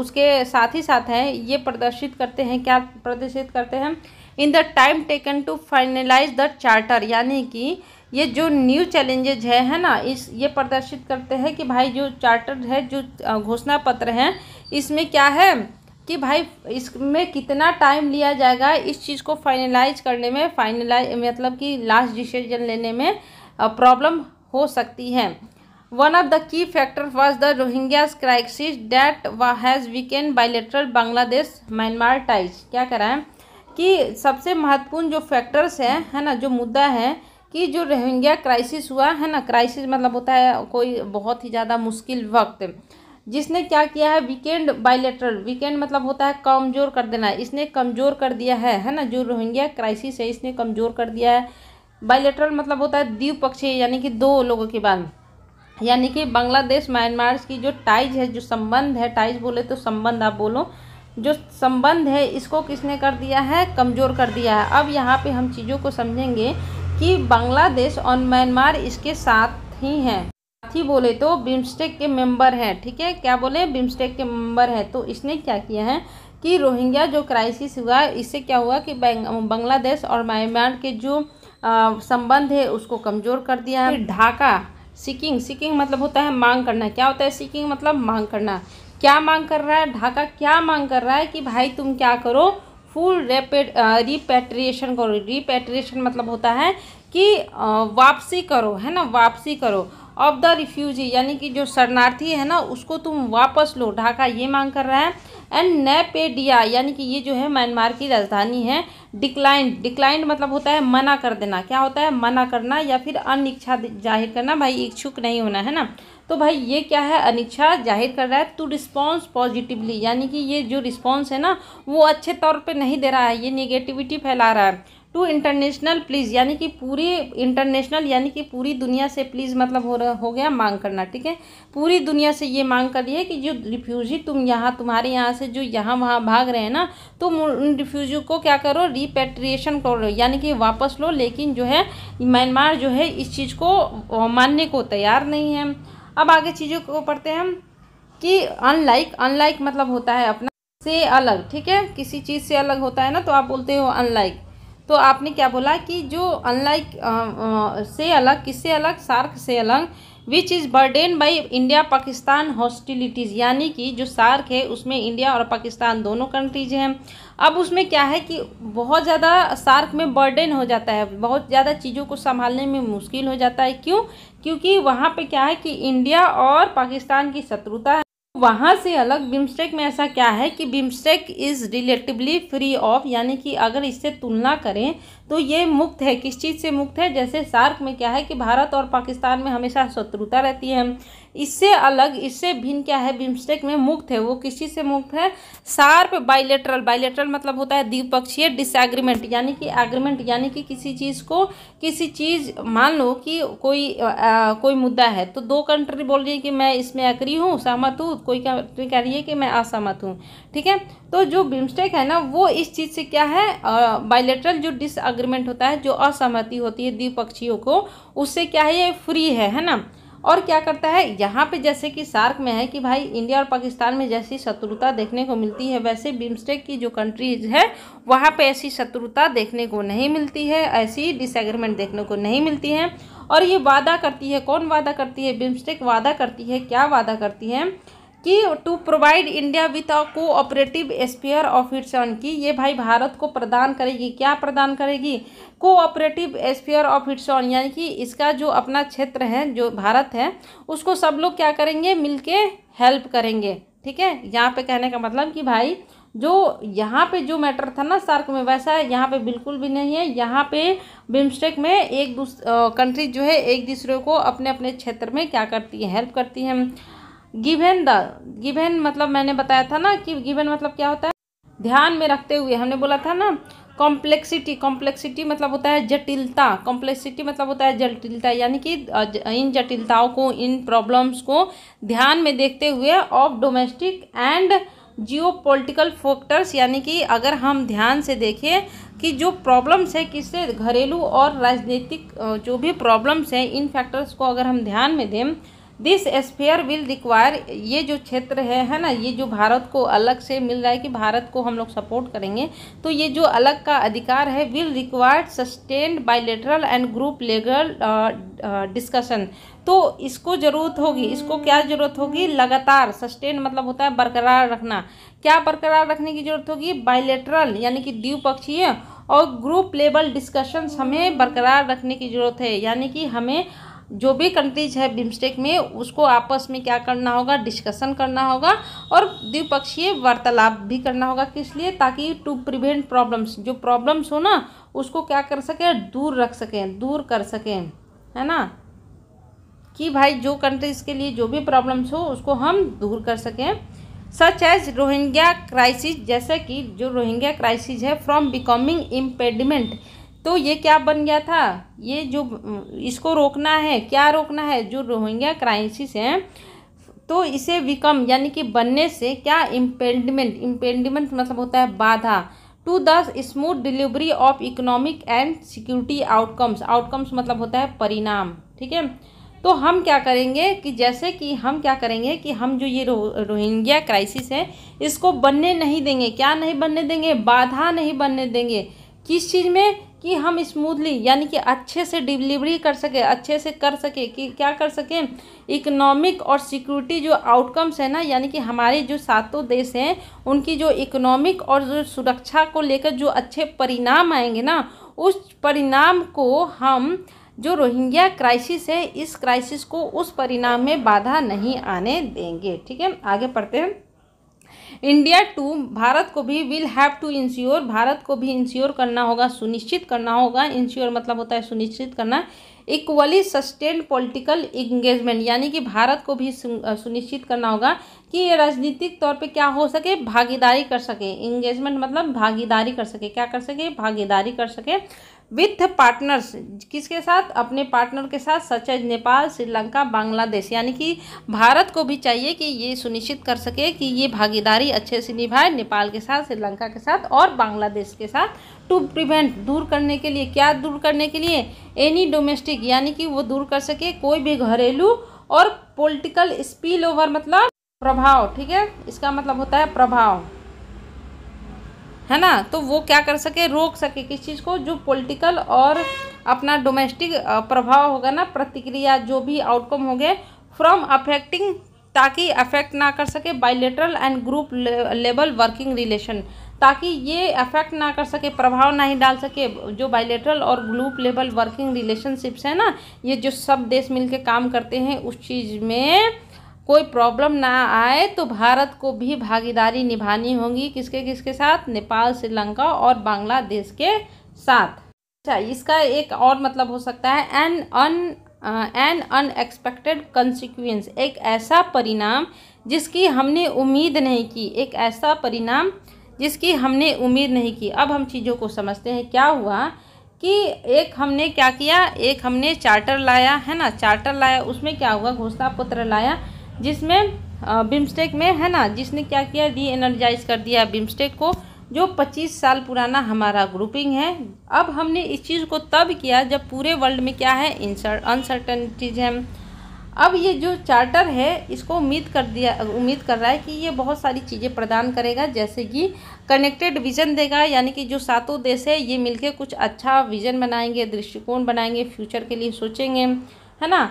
उसके साथ ही साथ है ये प्रदर्शित करते हैं क्या प्रदर्शित करते हैं in the time taken to finalise the charter यानी कि ये जो न्यू चैलेंजेज है है ना इस ये प्रदर्शित करते हैं कि भाई जो चार्टर है जो घोषणा पत्र है इसमें क्या है कि भाई इसमें कितना टाइम लिया जाएगा इस चीज़ को फाइनलाइज करने में फाइनलाइज मतलब कि लास्ट डिसीजन लेने में प्रॉब्लम हो सकती है one of the key factor was the rohingyas crisis that has weakened bilateral Bangladesh Myanmar ties क्या कराएं कि सबसे महत्वपूर्ण जो फैक्टर्स हैं है ना जो मुद्दा है कि जो रोहिंग्या क्राइसिस हुआ है ना क्राइसिस मतलब होता है कोई बहुत ही ज़्यादा मुश्किल वक्त जिसने क्या किया है वीकेंड बाइलेटरल वीकेंड मतलब होता है कमज़ोर कर देना इसने कमज़ोर कर दिया है है ना जो रोहिंग्या क्राइसिस है इसने कमज़ोर कर दिया है बाइलेटरल मतलब होता है द्विपक्षीय यानी कि दो लोगों के बाद यानी कि बांग्लादेश म्यांमार की जो टाइज है जो संबंध है टाइज बोले तो संबंध आप बोलो जो संबंध है इसको किसने कर दिया है कमज़ोर कर दिया है अब यहाँ पे हम चीज़ों को समझेंगे कि बांग्लादेश और म्यांमार इसके साथ ही हैं साथ ही बोले तो बिम्स्टेक के मेंबर हैं ठीक है क्या बोले बिम्स्टेक के मेंबर हैं तो इसने क्या किया है कि रोहिंग्या जो क्राइसिस हुआ इससे क्या हुआ कि बांग्लादेश और म्यांमार के जो संबंध है उसको कमज़ोर कर दिया है ढाका सिकिंग सिकिंग मतलब होता है मांग करना क्या होता है सिकिंग मतलब मांग करना क्या मांग कर रहा है ढाका क्या मांग कर रहा है कि भाई तुम क्या करो फुल रेपेड रिपेट्रिएशन करो रिपेट्रिएशन मतलब होता है कि वापसी करो है ना वापसी करो ऑफ द रिफ्यूजी यानी कि जो शरणार्थी है ना उसको तुम वापस लो ढाका ये मांग कर रहा है एंड नेपेडिया यानी कि ये जो है म्यांमार की राजधानी है डिक्लाइंड डिक्लाइंड मतलब होता है मना कर देना क्या होता है मना करना या फिर अनिच्छा जाहिर करना भाई इच्छुक नहीं होना है ना तो भाई ये क्या है अनिच्छा जाहिर कर रहा है टू रिस्पॉन्स पॉजिटिवली यानी कि ये जो रिस्पॉन्स है ना वो अच्छे तौर पर नहीं दे रहा है ये निगेटिविटी फैला रहा है टू इंटरनेशनल प्लीज़ यानी कि पूरी इंटरनेशनल यानी कि पूरी दुनिया से प्लीज़ मतलब हो रहा हो गया मांग करना ठीक है पूरी दुनिया से ये मांग कर रही है कि जो रिफ्यूजी तुम यहाँ तुम्हारे यहाँ से जो यहाँ वहाँ भाग रहे हैं ना तुम उन रिफ्यूजी को क्या करो रिपेट्रिएशन करो यानी कि वापस लो लेकिन जो है म्यांमार जो है इस चीज़ को मानने को तैयार नहीं है अब आगे चीज़ों को पढ़ते हैं हम कि अनलाइक अनलाइक मतलब होता है अपना से अलग ठीक है किसी चीज़ से अलग होता है ना तो आप बोलते हो अनलाइक तो आपने क्या बोला कि जो अनलाइक से अलग किससे अलग सार्क से अलग which is burden by India Pakistan hostilities यानी कि जो सार्क है उसमें इंडिया और पाकिस्तान दोनों कंट्रीज हैं अब उसमें क्या है कि बहुत ज़्यादा सार्क में बर्डन हो जाता है बहुत ज़्यादा चीज़ों को संभालने में मुश्किल हो जाता है क्यों क्योंकि वहाँ पे क्या है कि इंडिया और पाकिस्तान की शत्रुता है वहाँ से अलग बिम्स्टेक में ऐसा क्या है कि BIMSTEC is relatively free of यानी कि अगर इससे तुलना करें तो ये मुक्त है किस चीज़ से मुक्त है जैसे सार्क में क्या है कि भारत और पाकिस्तान में हमेशा शत्रुता रहती है इससे अलग इससे भिन्न क्या है बिम्स्टेक में मुक्त है वो किस चीज़ से मुक्त है सार्प बाइलेटरल बाइलेटरल मतलब होता है द्विपक्षीय डिसएग्रीमेंट यानी कि एग्रीमेंट यानी कि किसी चीज़ को किसी चीज़ मान लो कि कोई आ, कोई मुद्दा है तो दो कंट्री बोल रही है कि मैं इसमें अग्री हूँ सहमत हूँ कोई कंट्री कह रही है कि मैं असहमत हूँ ठीक है तो जो बिम्स्टेक है ना वो इस चीज़ से क्या है बाइलेटरल जो डिस अग्रीमेंट होता है जो असहमति होती है द्विपक्षियों को उससे क्या है ये फ्री है है ना और क्या करता है यहाँ पे जैसे कि सार्क में है कि भाई इंडिया और पाकिस्तान में जैसी शत्रुता देखने को मिलती है वैसे बिम्स्टेक की जो कंट्रीज है वहाँ पे ऐसी शत्रुता देखने को नहीं मिलती है ऐसी डिसएग्रीमेंट देखने को नहीं मिलती है और ये वादा करती है कौन वादा करती है बिम्स्टेक वादा करती है क्या वादा करती है कि to provide India with a cooperative sphere of its own की ये भाई भारत को प्रदान करेगी क्या प्रदान करेगी cooperative sphere of its own यानी कि इसका जो अपना क्षेत्र है जो भारत है उसको सब लोग क्या करेंगे मिलके हेल्प करेंगे ठीक है यहाँ पे कहने का मतलब कि भाई जो यहाँ पे जो मैटर था ना सार्क में वैसा है यहाँ पे बिल्कुल भी नहीं है यहाँ पे बिम्स्टेक में एक दूस कंट्री जो है एक दूसरे को अपने अपने क्षेत्र में क्या करती है हेल्प करती है गिवेन द गिवेन मतलब मैंने बताया था ना कि गिवेन मतलब क्या होता है ध्यान में रखते हुए हमने बोला था ना कॉम्प्लेक्सिटी कॉम्प्लेक्सिटी मतलब होता है जटिलता कॉम्प्लेक्सिटी मतलब होता है जटिलता यानी कि इन जटिलताओं को इन प्रॉब्लम्स को ध्यान में देखते हुए of domestic and geopolitical factors यानी कि अगर हम ध्यान से देखें कि जो प्रॉब्लम्स है किससे घरेलू और राजनीतिक जो भी प्रॉब्लम्स हैं इन फैक्टर्स को अगर हम ध्यान में दें दिस स्फेयर विल रिक्वायर ये जो क्षेत्र है है ना ये जो भारत को अलग से मिल रहा है कि भारत को हम लोग सपोर्ट करेंगे तो ये जो अलग का अधिकार है will require sustained bilateral and group लेगल डिस्कशन तो इसको ज़रूरत होगी इसको क्या ज़रूरत होगी लगातार सस्टेन मतलब होता है बरकरार रखना क्या बरकरार रखने की ज़रूरत होगी बायलेटरल यानी कि द्विपक्षीय और ग्रुप लेवल डिस्कशंस हमें बरकरार रखने की ज़रूरत है यानी कि हमें जो भी कंट्रीज है बिम्स्टेक में उसको आपस में क्या करना होगा डिस्कशन करना होगा और द्विपक्षीय वार्तालाप भी करना होगा किस लिए ताकि टू प्रिवेंट प्रॉब्लम्स जो प्रॉब्लम्स हो ना उसको क्या कर सकें दूर रख सकें दूर कर सकें है ना कि भाई जो कंट्रीज़ के लिए जो भी प्रॉब्लम्स हो उसको हम दूर कर सकें सच एज रोहिंग्या क्राइसिस जैसे कि जो रोहिंग्या क्राइसिस है फ्रॉम बिकमिंग इम्पेडिमेंट तो ये क्या बन गया था ये जो इसको रोकना है क्या रोकना है जो रोहिंग्या क्राइसिस है तो इसे विकम यानी कि बनने से क्या इम्पेंडमेंट इम्पेंडमेंट मतलब होता है बाधा to the smooth delivery of economic and security outcomes outcomes मतलब होता है परिणाम ठीक है तो हम क्या करेंगे कि जैसे कि हम क्या करेंगे कि हम जो ये रोहिंग्या क्राइसिस है इसको बनने नहीं देंगे क्या नहीं बनने देंगे बाधा नहीं बनने देंगे किस चीज़ में कि हम स्मूथली यानी कि अच्छे से डिलीवरी कर सके अच्छे से कर सके कि क्या कर सकें इकोनॉमिक और सिक्योरिटी जो आउटकम्स है ना यानी कि हमारे जो सातों देश हैं उनकी जो इकोनॉमिक और जो सुरक्षा को लेकर जो अच्छे परिणाम आएंगे ना उस परिणाम को हम जो रोहिंग्या क्राइसिस है इस क्राइसिस को उस परिणाम में बाधा नहीं आने देंगे ठीक है आगे पढ़ते हैं इंडिया टू भारत को भी will have to ensure Bharat को भी इंश्योर करना होगा सुनिश्चित करना होगा इंश्योर मतलब होता है सुनिश्चित करना इक्वली सस्टेन पॉलिटिकल इंगेजमेंट यानी कि भारत को भी सुनिश्चित करना होगा कि ये राजनीतिक तौर पे क्या हो सके भागीदारी कर सके इंगेजमेंट मतलब भागीदारी कर सके क्या कर सके भागीदारी कर सके विथ पार्टनर्स किसके साथ अपने पार्टनर के साथ सच एज नेपाल श्रीलंका बांग्लादेश यानी कि भारत को भी चाहिए कि ये सुनिश्चित कर सके कि ये भागीदारी अच्छे से निभाए नेपाल के साथ श्रीलंका के साथ और बांग्लादेश के साथ टू प्रिवेंट दूर करने के लिए क्या दूर करने के लिए एनी डोमेस्टिक यानी कि वो दूर कर सके कोई भी घरेलू और पोलिटिकल स्पील ओवर मतलब प्रभाव ठीक है इसका मतलब होता है प्रभाव है ना तो वो क्या कर सके रोक सके किस चीज़ को जो पॉलिटिकल और अपना डोमेस्टिक प्रभाव होगा ना प्रतिक्रिया जो भी आउटकम होंगे फ्रॉम अफेक्टिंग ताकि अफेक्ट ना कर सके bilateral and group level working relation ताकि ये अफेक्ट ना कर सके प्रभाव ना ही डाल सके जो बाइलेटरल और ग्रुप लेवल वर्किंग रिलेशनशिप्स है ना ये जो सब देश मिलके काम करते हैं उस चीज़ में कोई प्रॉब्लम ना आए तो भारत को भी भागीदारी निभानी होगी किसके किसके साथ नेपाल श्रीलंका और बांग्लादेश के साथ अच्छा इसका एक और मतलब हो सकता है an un an unexpected consequence एक ऐसा परिणाम जिसकी हमने उम्मीद नहीं की एक ऐसा परिणाम जिसकी हमने उम्मीद नहीं की अब हम चीज़ों को समझते हैं क्या हुआ कि एक हमने क्या किया एक हमने चार्टर लाया है ना चार्टर लाया उसमें क्या हुआ घोषणा पत्र लाया जिसमें बिम्स्टेक में है ना जिसने क्या किया री एनर्जाइज कर दिया बिम्स्टेक को जो 25 साल पुराना हमारा ग्रुपिंग है अब हमने इस चीज़ को तब किया जब पूरे वर्ल्ड में क्या है अनसर्टन चीज़ हैं अब ये जो चार्टर है इसको उम्मीद कर दिया उम्मीद कर रहा है कि ये बहुत सारी चीज़ें प्रदान करेगा जैसे कि कनेक्टेड विज़न देगा यानी कि जो सातों देश है ये मिलके कुछ अच्छा विज़न बनाएंगे दृष्टिकोण बनाएंगे फ्यूचर के लिए सोचेंगे है ना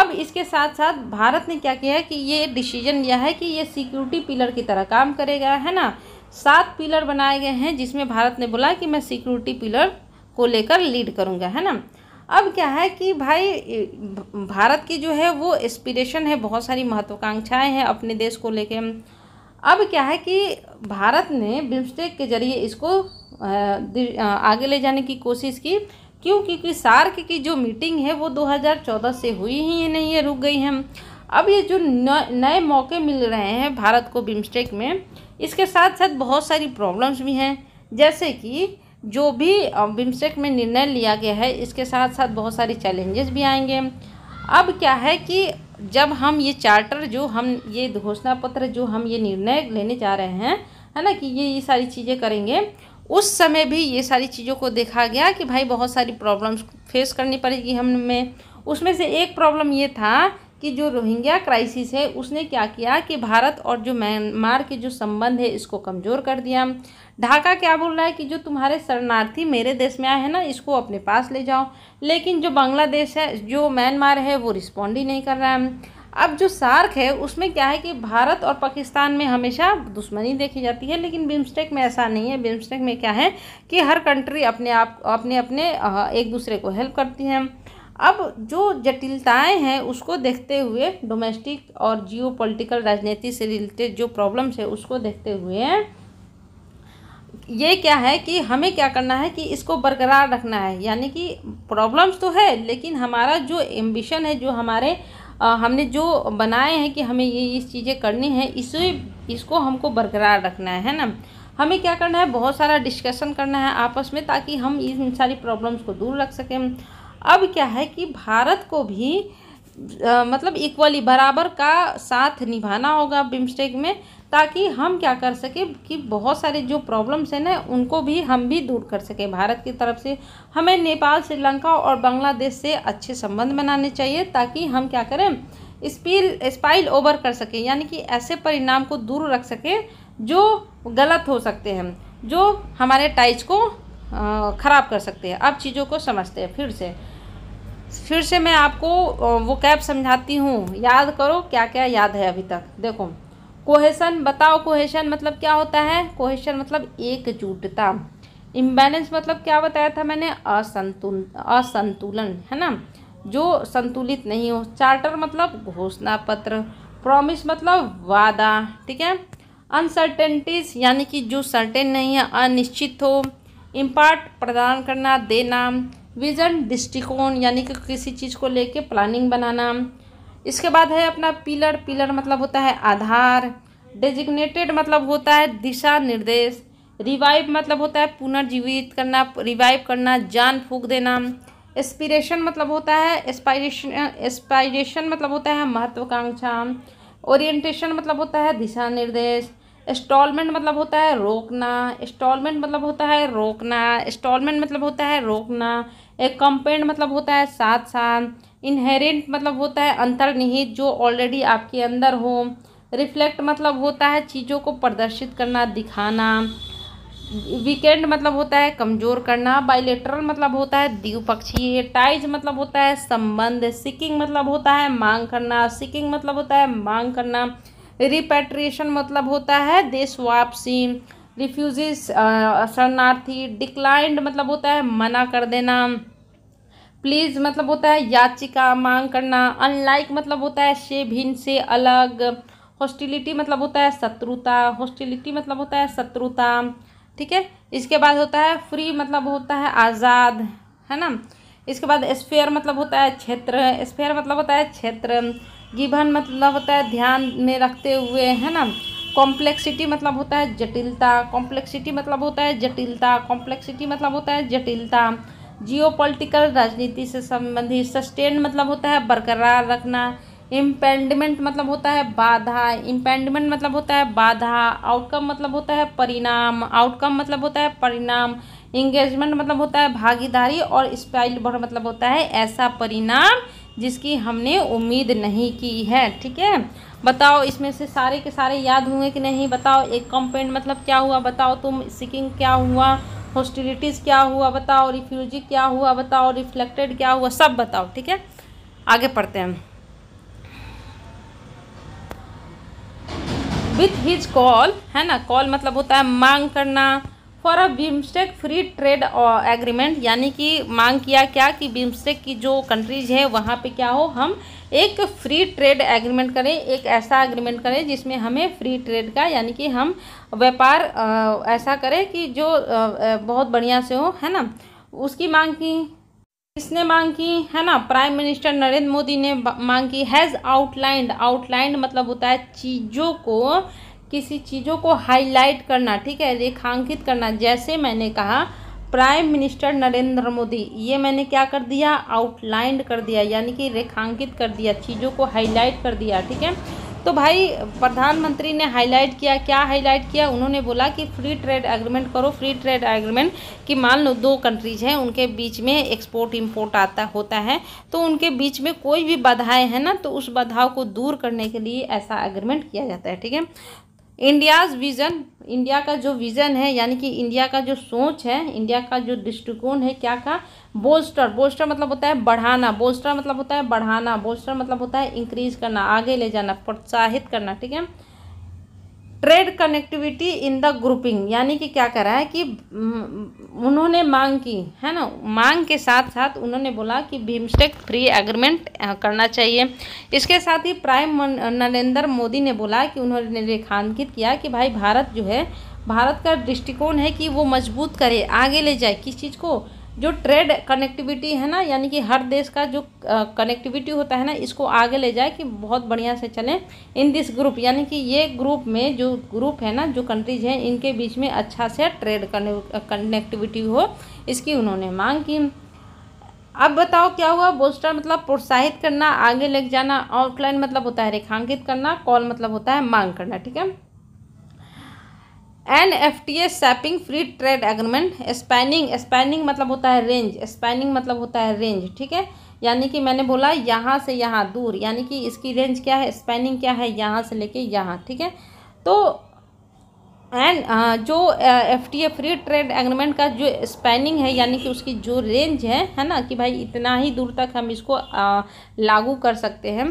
अब इसके साथ साथ भारत ने क्या किया है कि ये डिसीजन लिया है कि ये सिक्योरिटी पिलर की तरह काम करेगा है ना सात पिलर बनाए गए हैं जिसमें भारत ने बोला कि मैं सिक्योरिटी पिलर को लेकर लीड करूँगा है ना अब क्या है कि भाई भारत की जो है वो एस्पिरेशन है बहुत सारी महत्वाकांक्षाएं हैं अपने देश को लेकर अब क्या है कि भारत ने बिम्स्टेक के जरिए इसको आगे ले जाने की कोशिश की क्यों क्योंकि सार्क की जो मीटिंग है वो 2014 से हुई ही नहीं है रुक गई है अब ये जो नए मौके मिल रहे हैं भारत को बिम्स्टेक में इसके साथ साथ बहुत सारी प्रॉब्लम्स भी हैं जैसे कि जो भी बिम्स्टेक में निर्णय लिया गया है इसके साथ साथ बहुत सारे चैलेंजेस भी आएंगे अब क्या है कि जब हम ये चार्टर जो हम ये घोषणा पत्र जो हम ये निर्णय लेने जा रहे हैं है ना कि ये ये सारी चीज़ें करेंगे उस समय भी ये सारी चीज़ों को देखा गया कि भाई बहुत सारी प्रॉब्लम्स फेस करनी पड़ेगी हमें उसमें से एक प्रॉब्लम ये था कि जो रोहिंग्या क्राइसिस है उसने क्या किया कि भारत और जो म्यांमार के जो संबंध है इसको कमज़ोर कर दिया ढाका क्या बोल रहा है कि जो तुम्हारे शरणार्थी मेरे देश में आए हैं ना इसको अपने पास ले जाओ लेकिन जो बांग्लादेश है जो म्यांमार है वो रिस्पॉन्ड ही नहीं कर रहा है अब जो सार्क है उसमें क्या है कि भारत और पाकिस्तान में हमेशा दुश्मनी देखी जाती है लेकिन बिम्स्टेक में ऐसा नहीं है बिम्स्टेक में क्या है कि हर कंट्री अपने आप अपने अपने एक दूसरे को हेल्प करती है अब जो जटिलताएं हैं उसको देखते हुए डोमेस्टिक और जियो पोलिटिकल राजनीति से रिलेटेड जो प्रॉब्लम्स है उसको देखते हुए ये क्या है कि हमें क्या करना है कि इसको बरकरार रखना है यानी कि प्रॉब्लम्स तो है लेकिन हमारा जो एम्बिशन है जो हमारे हमने जो बनाए हैं कि हमें ये इस चीज़ें करनी है इसे इसको हमको बरकरार रखना है है ना हमें क्या करना है बहुत सारा डिस्कशन करना है आपस में ताकि हम इन सारी प्रॉब्लम्स को दूर रख सकें अब क्या है कि भारत को भी आ, मतलब इक्वली बराबर का साथ निभाना होगा बिमस्टेक में ताकि हम क्या कर सकें कि बहुत सारे जो प्रॉब्लम्स हैं ना उनको भी हम भी दूर कर सकें भारत की तरफ से हमें नेपाल श्रीलंका और बांग्लादेश से अच्छे संबंध बनाने चाहिए ताकि हम क्या करें स्पील स्पाइल ओवर कर सकें यानी कि ऐसे परिणाम को दूर रख सकें जो गलत हो सकते हैं जो हमारे टाइज को ख़राब कर सकते हैं अब चीज़ों को समझते हैं फिर से फिर से मैं आपको वो कैब समझाती हूँ याद करो क्या क्या याद है अभी तक देखो कोहेशन बताओ कोहेशन मतलब क्या होता है कोहेशन मतलब एकजुटता इम्बैलेंस मतलब क्या बताया था मैंने असंतुल असंतुलन है ना जो संतुलित नहीं हो चार्टर मतलब घोषणा पत्र प्रॉमिस मतलब वादा ठीक है अनसर्टेनिटीज यानी कि जो सर्टेन नहीं है अनिश्चित हो इम्पार्ट प्रदान करना देना विजन दृष्टिकोण यानी कि किसी चीज़ को लेके प्लानिंग बनाना इसके बाद है अपना पिलर पिलर मतलब होता है आधार डेजिग्नेटेड मतलब होता है दिशा निर्देश रिवाइव मतलब होता है पुनर्जीवित करना रिवाइव करना जान फूक देना एस्पिरेशन मतलब होता है एस्पायरेशन एस्पायरेशन मतलब होता है महत्वाकांक्षा ओरिएंटेशन मतलब होता है दिशा निर्देश इंस्टॉलमेंट मतलब होता है रोकना इंस्टॉलमेंट मतलब होता है रोकना इंस्टॉलमेंट मतलब होता है रोकना एक कंपेंड मतलब होता है साथ साथ इनहेरेंट मतलब होता है अंतर्निहित जो ऑलरेडी आपके अंदर हो रिफ्लेक्ट मतलब होता है चीज़ों को प्रदर्शित करना दिखाना वीकेंड मतलब होता है कमज़ोर करना बाइलेटरल मतलब होता है द्विपक्षीय टाइज मतलब होता है संबंध सिकिंग मतलब होता है मांग करना सिकिंग मतलब होता है मांग करना रिपेट्रिएशन मतलब होता है देश वापसी रिफ्यूजिस शरणार्थी डिक्लाइंड मतलब होता है मना कर देना प्लीज़ मतलब होता है याचिका मांग करना अनलाइक मतलब होता है से भिन्न से अलग हॉस्टिलिटी मतलब होता है शत्रुता हॉस्टिलिटी मतलब होता है शत्रुता ठीक है इसके बाद होता है फ्री मतलब होता है आज़ाद है ना इसके बाद स्पेयर मतलब होता है क्षेत्र स्पेयर मतलब होता है क्षेत्र गिभन मतलब होता है ध्यान में रखते हुए है ना कॉम्प्लेक्सिटी मतलब होता है जटिलता कॉम्प्लेक्सिटी मतलब होता है जटिलता कॉम्प्लेक्सिटी मतलब होता है जटिलता जियोपॉलिटिकल राजनीति से संबंधित सस्टेन मतलब होता है बरकरार रखना इम्पेंडमेंट मतलब होता है बाधा इम्पेंडमेंट मतलब होता है बाधा आउटकम मतलब होता है परिणाम आउटकम मतलब होता है परिणाम इंगेजमेंट मतलब होता है भागीदारी और स्पाइल भर मतलब होता है ऐसा परिणाम जिसकी हमने उम्मीद नहीं की है ठीक है बताओ इसमें से सारे के सारे याद हुए कि नहीं बताओ एक कंपेंट मतलब क्या हुआ बताओ तुम सिकिंग क्या हुआ हॉस्टिलिटीज़ क्या हुआ बताओ रिफ्यूजी क्या हुआ बताओ रिफ्लेक्टेड क्या हुआ सब बताओ ठीक है आगे पढ़ते हैं विथ हिज कॉल है ना कॉल मतलब होता है मांग करना for a BIMSTEC free trade agreement यानी कि मांग किया क्या कि बिम्स्टेक की जो कंट्रीज है वहाँ पे क्या हो हम एक फ्री ट्रेड एग्रीमेंट करें एक ऐसा एग्रीमेंट करें जिसमें हमें फ्री ट्रेड का यानी कि हम व्यापार ऐसा करे कि जो बहुत बढ़िया से हो है ना उसकी मांग की किसने मांग की है ना प्राइम मिनिस्टर नरेंद्र मोदी ने मांग की हैज़ आउटलाइंड आउटलाइंड मतलब होता है चीज़ों को किसी चीज़ों को हाईलाइट करना ठीक है रेखांकित करना जैसे मैंने कहा प्राइम मिनिस्टर नरेंद्र मोदी ये मैंने क्या कर दिया आउटलाइंड कर दिया यानी कि रेखांकित कर दिया चीज़ों को हाईलाइट कर दिया ठीक है तो भाई प्रधानमंत्री ने हाईलाइट किया क्या हाईलाइट किया उन्होंने बोला कि फ्री ट्रेड एग्रीमेंट करो फ्री ट्रेड एग्रीमेंट कि मान लो दो कंट्रीज हैं उनके बीच में एक्सपोर्ट इम्पोर्ट आता होता है तो उनके बीच में कोई भी बाधाएं हैं ना तो उस बाधाओं को दूर करने के लिए ऐसा एग्रीमेंट किया जाता है ठीक है इंडियाज़ विज़न इंडिया का जो विज़न है यानी कि इंडिया का जो सोच है इंडिया का जो दृष्टिकोण है क्या का बोस्टर बोस्टर मतलब होता है बढ़ाना बोस्टर मतलब होता है बढ़ाना बोस्टर मतलब होता है इंक्रीज करना आगे ले जाना प्रोत्साहित करना ठीक है trade connectivity in the grouping यानी कि क्या करा है कि उन्होंने मांग की है ना मांग के साथ साथ उन्होंने बोला कि भीमस्टेक फ्री एग्रीमेंट करना चाहिए इसके साथ ही प्राइम नरेंद्र मोदी ने बोला कि उन्होंने रेखांकित किया कि भाई भारत जो है भारत का दृष्टिकोण है कि वो मजबूत करे आगे ले जाए किस चीज़ को जो ट्रेड कनेक्टिविटी है ना यानी कि हर देश का जो कनेक्टिविटी होता है ना इसको आगे ले जाए कि बहुत बढ़िया से चलें इन दिस ग्रुप यानी कि ये ग्रुप में जो ग्रुप है ना जो कंट्रीज हैं इनके बीच में अच्छा से ट्रेड कनेक्टिविटी हो इसकी उन्होंने मांग की अब बताओ क्या हुआ बोस्टर मतलब प्रोत्साहित करना आगे लग जाना आउटलाइन मतलब होता है रेखांकित करना कॉल मतलब होता है मांग करना ठीक है N F T A spanning free trade agreement spanning spanning मतलब होता है रेंज स्पैनिंग मतलब होता है रेंज ठीक है यानी कि मैंने बोला यहाँ से यहाँ दूर यानी कि इसकी रेंज क्या है स्पैनिंग क्या है यहाँ से लेके यहाँ ठीक है तो एन जो F T A free trade agreement का जो स्पैनिंग है यानी कि उसकी जो रेंज है है ना कि भाई इतना ही दूर तक हम इसको आ, लागू कर सकते हैं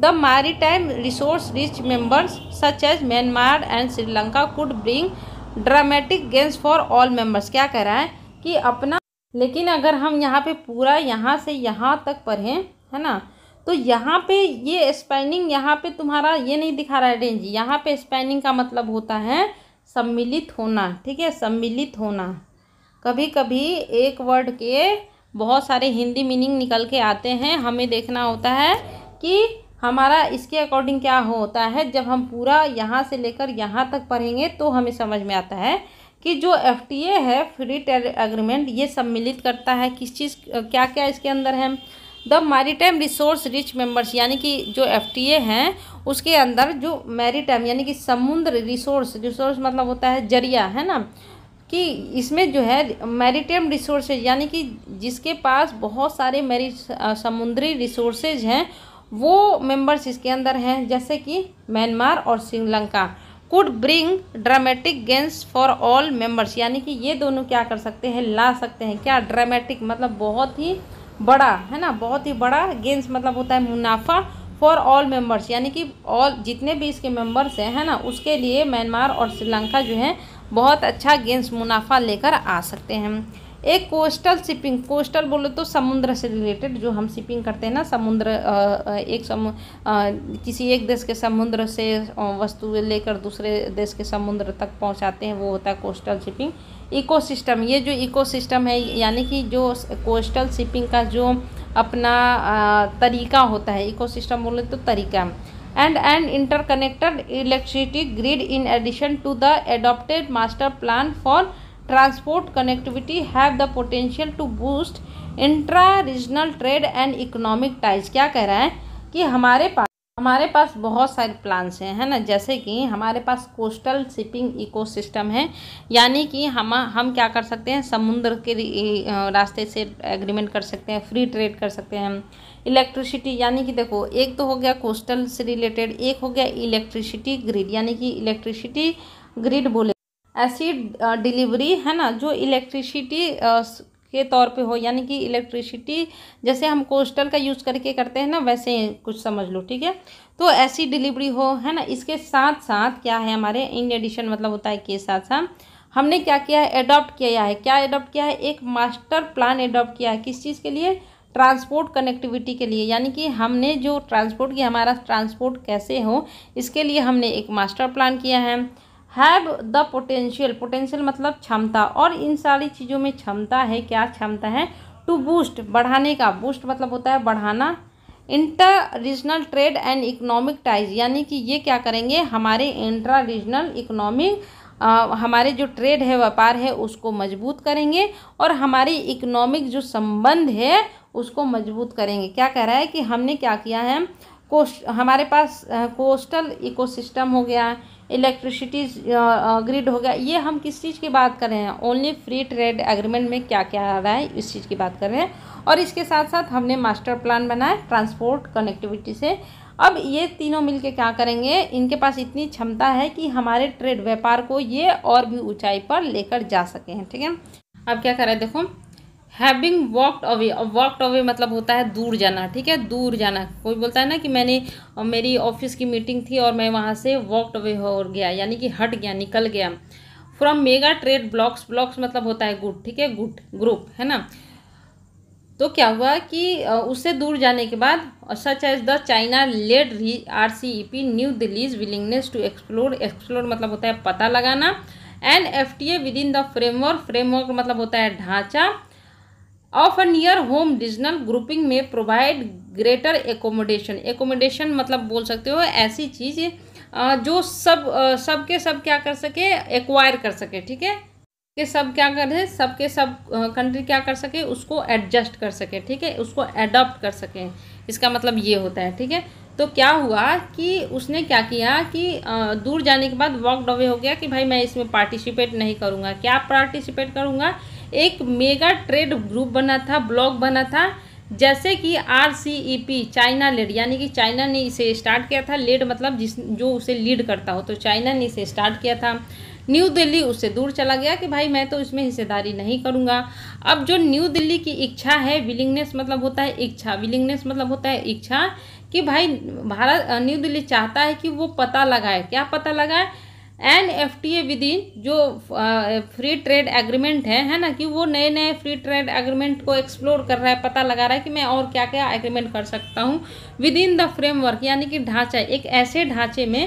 the maritime resource rich members such as Myanmar and Sri Lanka could bring dramatic gains for all members क्या कह रहा है कि अपना लेकिन अगर हम यहाँ पे पूरा यहाँ से यहाँ तक पढ़ें है ना तो यहाँ पे ये स्पेनिंग यहाँ पे तुम्हारा ये नहीं दिखा रहा है रेंज यहाँ पे स्पेनिंग का मतलब होता है सम्मिलित होना ठीक है सम्मिलित होना कभी कभी एक वर्ड के बहुत सारे हिंदी मीनिंग निकल के आते हैं हमें देखना होता है कि हमारा इसके अकॉर्डिंग क्या होता है जब हम पूरा यहाँ से लेकर यहाँ तक पढ़ेंगे तो हमें समझ में आता है कि जो एफ है फ्री ट्रेड एग्रीमेंट ये सम्मिलित करता है किस चीज़ क्या क्या इसके अंदर है the maritime resource rich members यानी कि जो एफ हैं उसके अंदर जो मैरीटाइम यानी कि समुद्र रिसोर्स रिसोर्स मतलब होता है जरिया है ना कि इसमें जो है मैरीटाइम रिसोर्सेज यानी कि जिसके पास बहुत सारे मेरी समुद्री रिसोर्सेज हैं वो मेंबर्स इसके अंदर हैं जैसे कि म्यांमार और Sri Lanka could bring dramatic gains for all members यानी कि ये दोनों क्या कर सकते हैं ला सकते हैं क्या ड्रामेटिक मतलब बहुत ही बड़ा है ना बहुत ही बड़ा गेंस मतलब होता है मुनाफा फॉर ऑल मेंबर्स यानी कि ऑल जितने भी इसके मेंबर्स हैं है ना उसके लिए म्यांमार और श्रीलंका जो है बहुत अच्छा गेंस मुनाफा लेकर आ सकते हैं एक कोस्टल शिपिंग कोस्टल बोले तो समुद्र से रिलेटेड जो हम शिपिंग करते हैं ना समुद्र एक सम किसी एक देश के समुद्र से वस्तु लेकर दूसरे देश के समुद्र तक पहुंचाते हैं वो होता है कोस्टल शिपिंग इकोसिस्टम ये जो इकोसिस्टम है यानी कि जो कोस्टल शिपिंग का जो अपना तरीका होता है इको बोले तो तरीका and and interconnected electricity grid in addition to the adopted master plan for transport connectivity have the potential to boost intra regional trade and economic ties क्या कह रहा है कि हमारे पास हमारे पास बहुत सारे प्लान्स हैं है ना जैसे कि हमारे पास कोस्टल शिपिंग इकोसिस्टम है यानी कि हम हम क्या कर सकते हैं समुद्र के रास्ते से एग्रीमेंट कर सकते हैं फ्री ट्रेड कर सकते हैं इलेक्ट्रिसिटी यानी कि देखो एक तो हो गया कोस्टल से रिलेटेड एक हो गया इलेक्ट्रिसिटी ग्रिड यानी कि इलेक्ट्रिसिटी ग्रिड बोले ऐसी डिलीवरी है ना जो इलेक्ट्रिसिटी के तौर पे हो यानी कि इलेक्ट्रिसिटी जैसे हम कोस्टल का यूज़ करके करते हैं ना वैसे कुछ समझ लो ठीक है तो ऐसी डिलीवरी हो है ना इसके साथ साथ क्या है हमारे इन एडिशन मतलब होता है के साथ साथ हमने क्या किया है एडॉप्ट किया है क्या एडॉप्ट किया है एक मास्टर प्लान एडॉप्ट किया है किस चीज़ के लिए ट्रांसपोर्ट कनेक्टिविटी के लिए यानी कि हमने जो ट्रांसपोर्ट किया हमारा ट्रांसपोर्ट कैसे हो इसके लिए हमने एक मास्टर प्लान किया है हैव द पोटेंशियल पोटेंशियल मतलब क्षमता और इन सारी चीज़ों में क्षमता है क्या क्षमता है टू बूस्ट बढ़ाने का बूस्ट मतलब होता है बढ़ाना inter regional trade and economic ties यानी कि ये क्या करेंगे हमारे इंट्रा रीजनल इकोनॉमिक हमारे जो ट्रेड है व्यापार है उसको मजबूत करेंगे और हमारी इकोनॉमिक जो संबंध है उसको मजबूत करेंगे क्या कह रहा है कि हमने क्या किया है कोस्ट हमारे पास कोस्टल इकोसिस्टम हो गया है इलेक्ट्रिसिटी ग्रिड हो गया ये हम किस चीज़ की बात कर रहे हैं ओनली फ्री ट्रेड एग्रीमेंट में क्या क्या आ रहा है इस चीज़ की बात कर रहे हैं और इसके साथ साथ हमने मास्टर प्लान बनाया ट्रांसपोर्ट कनेक्टिविटी से अब ये तीनों मिलके क्या करेंगे इनके पास इतनी क्षमता है कि हमारे ट्रेड व्यापार को ये और भी ऊंचाई पर लेकर जा सके हैं ठीक है अब क्या करें देखो having walked away walked away मतलब होता है दूर जाना ठीक है दूर जाना कोई बोलता है ना कि मैंने मेरी ऑफिस की मीटिंग थी और मैं वहाँ से वॉकड अवे हो गया यानी कि हट गया निकल गया from mega trade blocks blocks मतलब होता है गुड ठीक है गुड ग्रुप है ना तो क्या हुआ कि उससे दूर जाने के बाद such as the China led री R C E P New Delhi's willingness to explore explore मतलब होता है पता लगाना and F T A within the framework framework मतलब होता है ढांचा of a near home regional grouping में प्रोवाइड ग्रेटर एकोमोडेशन एकोमोडेशन मतलब बोल सकते हो ऐसी चीज़ जो सब सब के सब क्या कर सके एक्वायर कर सके ठीक है कि सब क्या करें सब के सब कंट्री क्या कर सके उसको एडजस्ट कर सके ठीक है उसको एडॉप्ट कर सके इसका मतलब ये होता है ठीक है तो क्या हुआ कि उसने क्या किया कि दूर जाने के बाद वॉकड अवे हो गया कि भाई मैं इसमें पार्टिसिपेट नहीं करूँगा क्या पार्टिसिपेट करूँगा एक मेगा ट्रेड ग्रुप बना था ब्लॉक बना था जैसे कि R C E P China led यानी कि चाइना ने इसे स्टार्ट किया था लेड मतलब जिस जो उसे लीड करता हो तो चाइना ने इसे स्टार्ट किया था न्यू दिल्ली उससे दूर चला गया कि भाई मैं तो इसमें हिस्सेदारी नहीं करूँगा अब जो न्यू दिल्ली की इच्छा है विलिंगनेस मतलब होता है इच्छा विलिंगनेस मतलब होता है इच्छा कि भाई भारत न्यू दिल्ली चाहता है कि वो पता लगाए क्या पता लगाए एन एफ टी ए विधि जो फ्री ट्रेड एग्रीमेंट है है ना कि वो नए नए फ्री ट्रेड एग्रीमेंट को एक्सप्लोर कर रहा है पता लगा रहा है कि मैं और क्या क्या एग्रीमेंट कर सकता हूँ विद इन द फ्रेमवर्क यानी कि ढांचा एक ऐसे ढांचे में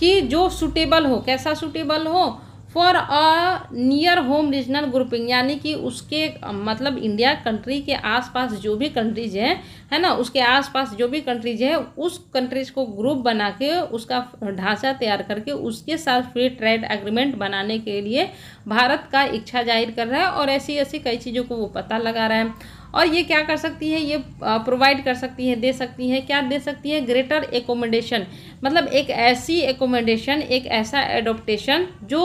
कि जो सूटेबल हो कैसा सुटेबल हो for a near home regional grouping यानी कि उसके मतलब इंडिया कंट्री के आसपास जो भी कंट्रीज हैं है ना उसके आसपास जो भी कंट्रीज है उस कंट्रीज को ग्रुप बना के उसका ढांचा तैयार करके उसके साथ फ्री ट्रेड एग्रीमेंट बनाने के लिए भारत का इच्छा जाहिर कर रहा है और ऐसी ऐसी कई चीज़ों को वो पता लगा रहा है और ये क्या कर सकती है ये प्रोवाइड कर सकती है दे सकती है क्या दे सकती है ग्रेटर एकोमोडेशन मतलब एक ऐसी एकोमोडेशन एक ऐसा एडोप्टेशन जो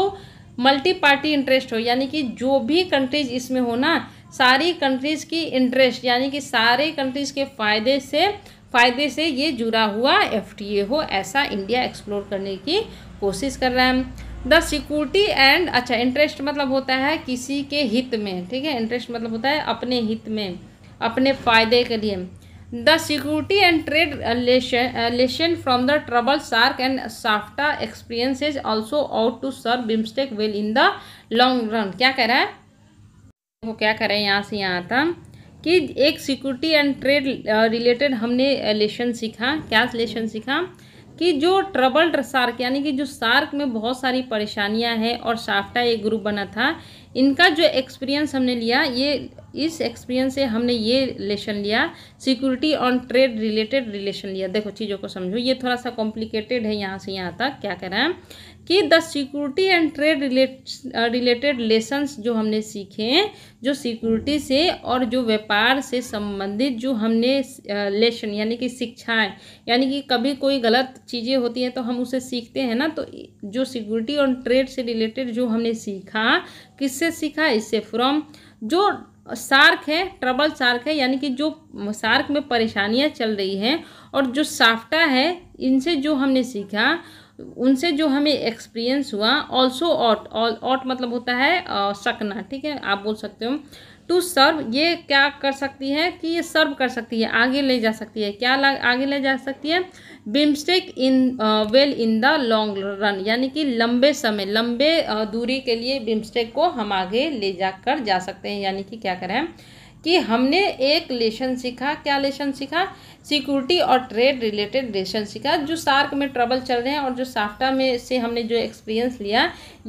मल्टी पार्टी इंटरेस्ट हो यानी कि जो भी कंट्रीज इसमें हो ना सारी कंट्रीज की इंटरेस्ट यानी कि सारे कंट्रीज के फ़ायदे से फ़ायदे से ये जुड़ा हुआ एफटीए हो ऐसा इंडिया एक्सप्लोर करने की कोशिश कर रहा है द सिक्योरिटी एंड अच्छा इंटरेस्ट मतलब होता है किसी के हित में ठीक है इंटरेस्ट मतलब होता है अपने हित में अपने फ़ायदे के लिए the security and trade lesson from the trouble SAARC and SAFTA experience is also out to serve BIMSTEC well in the long run क्या कह रहा है वो क्या कह रहे हैं यहाँ से यहाँ आता कि एक सिक्योरिटी एंड ट्रेड रिलेटेड हमने लेशन सीखा क्या लेशन सीखा कि जो ट्रबल्ड सार्क यानी कि जो सार्क में बहुत सारी परेशानियाँ हैं और साफ्टा एक ग्रुप बना था इनका जो एक्सपीरियंस हमने लिया ये इस एक्सपीरियंस से हमने ये लेसन लिया security on trade related relation लिया देखो चीज़ों को समझो ये थोड़ा सा कॉम्प्लिकेटेड है यहाँ से यहाँ तक क्या कह रहे हैं कि the security and trade related lessons जो हमने सीखे जो सिक्योरिटी से और जो व्यापार से संबंधित जो हमने लेसन uh, यानी कि शिक्षाएं यानी कि कभी कोई गलत चीज़ें होती हैं तो हम उसे सीखते हैं ना तो जो सिक्योरिटी और ट्रेड से रिलेटेड जो हमने सीखा किससे सीखा इससे फ्रॉम जो सार्क है ट्रबल सार्क है यानी कि जो सार्क में परेशानियां चल रही हैं और जो साफ्टा है इनसे जो हमने सीखा उनसे जो हमें एक्सपीरियंस हुआ ऑल्सो ऑट ऑट मतलब होता है सकना ठीक है आप बोल सकते हो टू सर्व ये क्या कर सकती है कि ये सर्व कर सकती है आगे ले जा सकती है क्या आगे ले जा सकती है BIMSTEC in well in the long run यानी कि लंबे समय लंबे दूरी के लिए बिमस्टेक को हम आगे ले जाकर जा सकते हैं यानी कि क्या करें कि हमने एक लेसन सीखा क्या लेसन सीखा सिक्योरिटी और ट्रेड रिलेटेड लेसन सीखा जो सार्क में ट्रबल चल रहे हैं और जो साफ्टा में से हमने जो एक्सपीरियंस लिया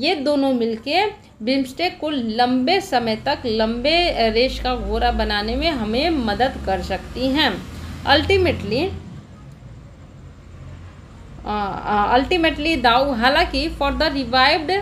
ये दोनों मिलके बिम्स्टेक को लंबे समय तक लंबे रेश का घोरा बनाने में हमें मदद कर सकती हैं अल्टीमेटली अल्टीमेटली दाऊ हालांकि for the revived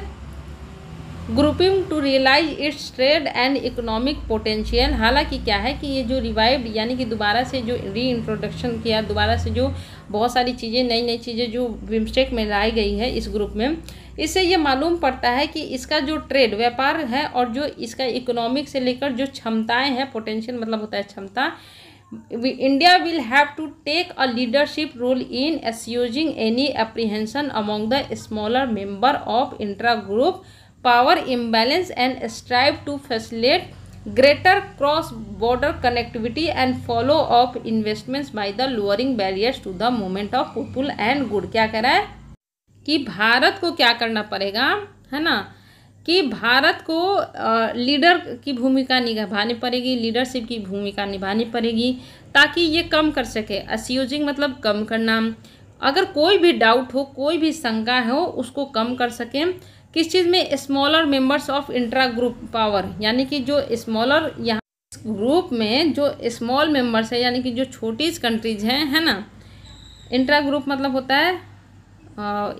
grouping to realise its trade and economic potential हालांकि क्या है कि ये जो रिवाइव्ड यानी कि दोबारा से जो री इंट्रोडक्शन किया दोबारा से जो बहुत सारी चीज़ें नई नई चीज़ें जो बिम्स्टेक में लाई गई है इस ग्रुप में इससे ये मालूम पड़ता है कि इसका जो ट्रेड व्यापार है और जो इसका इकोनॉमिक से लेकर जो क्षमताएँ हैं पोटेंशियल मतलब होता है क्षमता India will have to take a leadership role in assuaging any apprehension among the smaller member of intra group power imbalance and strive to facilitate greater cross border connectivity and flow of investments by the lowering barriers to the movement of people and good क्या कह रहा है कि भारत को क्या करना पड़ेगा है ना कि भारत को लीडर की भूमिका निभानी पड़ेगी लीडरशिप की भूमिका निभानी पड़ेगी ताकि ये कम कर सके असियोजिंग e मतलब कम करना अगर कोई भी डाउट हो कोई भी शंका हो उसको कम कर सकें किस चीज़ में smaller members of intra group power यानी कि जो स्मॉलर यहाँ ग्रुप में जो स्मॉल मेंबर्स है यानी कि जो छोटी कंट्रीज हैं है ना इंट्रा ग्रुप मतलब होता है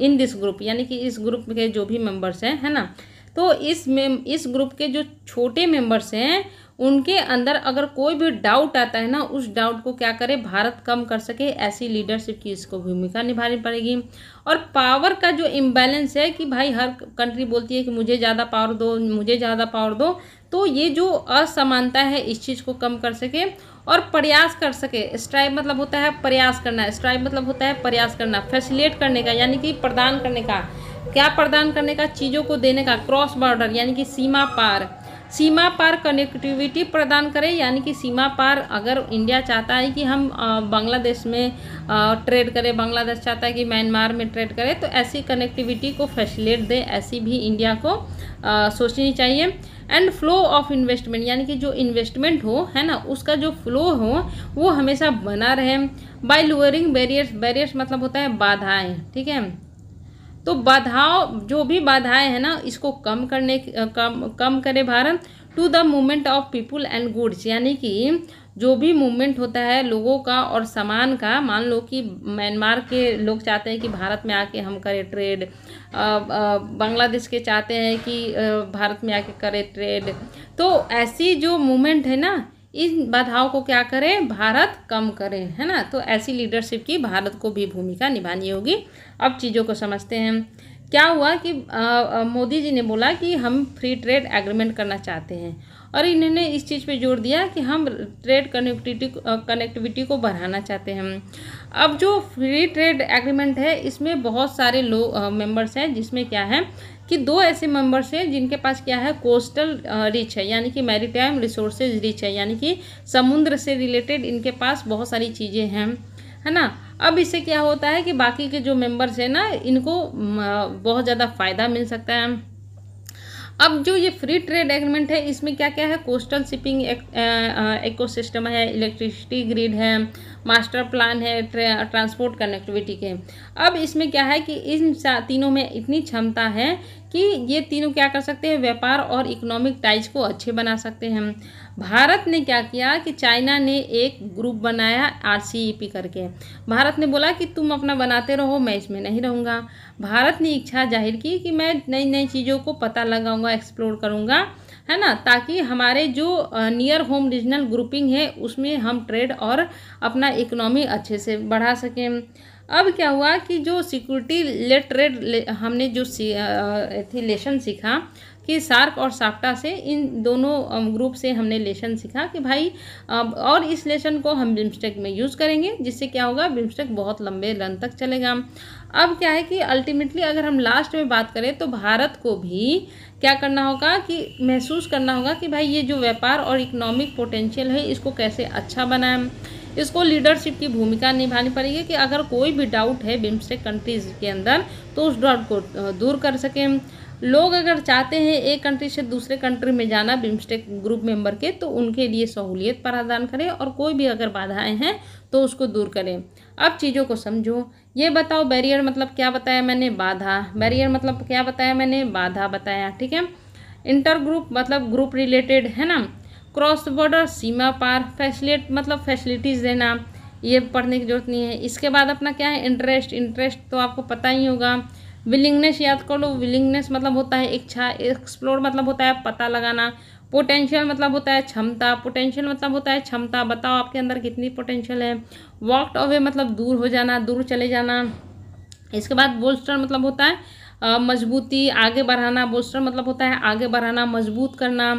इन दिस ग्रुप यानी कि इस ग्रुप के जो भी मेंबर्स हैं है ना तो इस में इस ग्रुप के जो छोटे मेंबर्स हैं उनके अंदर अगर कोई भी डाउट आता है ना उस डाउट को क्या करे भारत कम कर सके ऐसी लीडरशिप की इसको भूमिका निभानी पड़ेगी और पावर का जो इम्बैलेंस है कि भाई हर कंट्री बोलती है कि मुझे ज़्यादा पावर दो मुझे ज़्यादा पावर दो तो ये जो असमानता है इस चीज़ को कम कर सके और प्रयास कर सके स्ट्राइव मतलब होता है प्रयास करना स्ट्राइव मतलब होता है प्रयास करना फैसिलेट करने का यानी कि प्रदान करने का क्या प्रदान करने का चीज़ों को देने का क्रॉस बॉर्डर यानी कि सीमा पार सीमा पार कनेक्टिविटी प्रदान करें यानी कि सीमा पार अगर इंडिया चाहता है कि हम बांग्लादेश में ट्रेड करें बांग्लादेश चाहता है कि म्यांमार में ट्रेड करें तो ऐसी कनेक्टिविटी को फैसिलेट दें ऐसी भी इंडिया को सोचनी चाहिए एंड फ्लो ऑफ इन्वेस्टमेंट यानी कि जो इन्वेस्टमेंट हो है ना उसका जो फ्लो हो वो हमेशा बना रहे बाय लोअरिंग बैरियर्स बैरियर्स मतलब होता है बाधाएं ठीक है तो बाधाओं जो भी बाधाएं हैं ना इसको कम करने कम कम करे Bharat to the movement of people and goods यानी कि जो भी मूवमेंट होता है लोगों का और सामान का मान लो कि म्यांमार के लोग चाहते हैं कि भारत में आके हम करें ट्रेड बांग्लादेश के चाहते हैं कि भारत में आके करें ट्रेड तो ऐसी जो मूवमेंट है ना इन बाधाओं को क्या करें भारत कम करें है ना तो ऐसी लीडरशिप की भारत को भी भूमिका निभानी होगी अब चीज़ों को समझते हैं क्या हुआ कि मोदी जी ने बोला कि हम फ्री ट्रेड एग्रीमेंट करना चाहते हैं और इन्होंने इस चीज़ पे जोर दिया कि हम ट्रेड कनेक्टिविटी कनेक्टिविटी को बढ़ाना चाहते हैं अब जो फ्री ट्रेड एग्रीमेंट है इसमें बहुत सारे लोग मेंबर्स हैं जिसमें क्या है कि दो ऐसे मेंबर्स हैं जिनके पास क्या है कोस्टल रिच है यानी कि मैरीटाइम रिसोर्सेज रिच है यानी कि समुद्र से रिलेटेड इनके पास बहुत सारी चीज़ें हैं है ना अब इससे क्या होता है कि बाकी के जो मेंबर्स हैं ना इनको बहुत ज़्यादा फ़ायदा मिल सकता है अब जो ये फ्री ट्रेड एग्रीमेंट है इसमें क्या क्या है कोस्टल शिपिंग इकोसिस्टम है इलेक्ट्रिसिटी ग्रिड है मास्टर प्लान है ट्रांसपोर्ट कनेक्टिविटी के अब इसमें क्या है कि इन तीनों में इतनी क्षमता है कि ये तीनों क्या कर सकते हैं व्यापार और इकोनॉमिक टाइज को अच्छे बना सकते हैं भारत ने क्या किया कि चाइना ने एक ग्रुप बनाया आर करके भारत ने बोला कि तुम अपना बनाते रहो मैं इसमें नहीं रहूँगा भारत ने इच्छा जाहिर की कि मैं नई नई चीज़ों को पता लगाऊंगा एक्सप्लोर करूँगा है ना ताकि हमारे जो नियर होम रीजनल ग्रुपिंग है उसमें हम ट्रेड और अपना इकोनॉमी अच्छे से बढ़ा सकें अब क्या हुआ कि जो सिक्योरिटी ट्रेड हमने जो थी लेसन सीखा कि सार्क और साक्टा से इन दोनों ग्रुप से हमने लेसन सीखा कि भाई और इस लेसन को हम बिम्स्टेक में यूज़ करेंगे जिससे क्या होगा बिम्स्टेक बहुत लंबे रन तक चलेगा अब क्या है कि अल्टीमेटली अगर हम लास्ट में बात करें तो भारत को भी क्या करना होगा कि महसूस करना होगा कि भाई ये जो व्यापार और इकोनॉमिक पोटेंशियल है इसको कैसे अच्छा बनाएं इसको लीडरशिप की भूमिका निभानी पड़ेगी कि अगर कोई भी डाउट है बिम्स्टेक कंट्रीज़ के अंदर तो उस डाउट को दूर कर सकें लोग अगर चाहते हैं एक कंट्री से दूसरे कंट्री में जाना बिम्स्टेक ग्रुप मेंबर के तो उनके लिए सहूलियत प्रदान करें और कोई भी अगर बाधाएं हैं तो उसको दूर करें अब चीज़ों को समझो ये बताओ बैरियर मतलब क्या बताया मैंने बाधा बैरियर मतलब क्या बताया मैंने बाधा बताया ठीक है इंटर ग्रुप मतलब ग्रुप रिलेटेड है ना क्रॉस बॉर्डर सीमा पार फैसिलिट मतलब फैसिलिटीज़ देना ये पढ़ने की जरूरत नहीं है इसके बाद अपना क्या है इंटरेस्ट इंटरेस्ट तो आपको पता ही होगा विलिंगनेस याद कर लो विलिंगनेस मतलब होता है इच्छा एक्सप्लोर मतलब होता है पता लगाना पोटेंशियल मतलब होता है क्षमता पोटेंशियल मतलब होता है क्षमता बताओ आपके अंदर कितनी पोटेंशियल है वॉकड अवे मतलब दूर हो जाना दूर चले जाना इसके बाद बोल्स्टर मतलब होता है मजबूती आगे बढ़ाना बोस्टर मतलब होता है आगे बढ़ाना मजबूत करना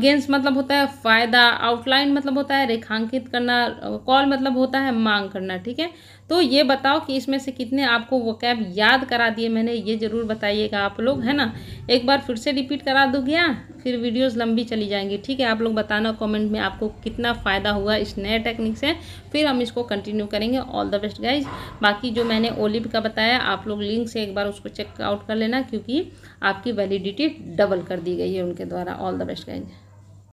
गेंस मतलब होता है फ़ायदा आउटलाइन मतलब होता है रेखांकित करना कॉल मतलब होता है मांग करना ठीक है तो ये बताओ कि इसमें से कितने आपको वो कैब याद करा दिए मैंने ये ज़रूर बताइएगा आप लोग है ना एक बार फिर से रिपीट करा दूँ क्या फिर वीडियोस लंबी चली जाएंगी ठीक है आप लोग बताना कमेंट में आपको कितना फ़ायदा हुआ इस नए टेक्निक से फिर हम इसको कंटिन्यू करेंगे ऑल द बेस्ट गाइज बाकी जो मैंने ओलिव का बताया आप लोग लिंक से एक बार उसको चेकआउट कर लेना क्योंकि आपकी वैलिडिटी डबल कर दी गई है उनके द्वारा ऑल द बेस्ट गाइज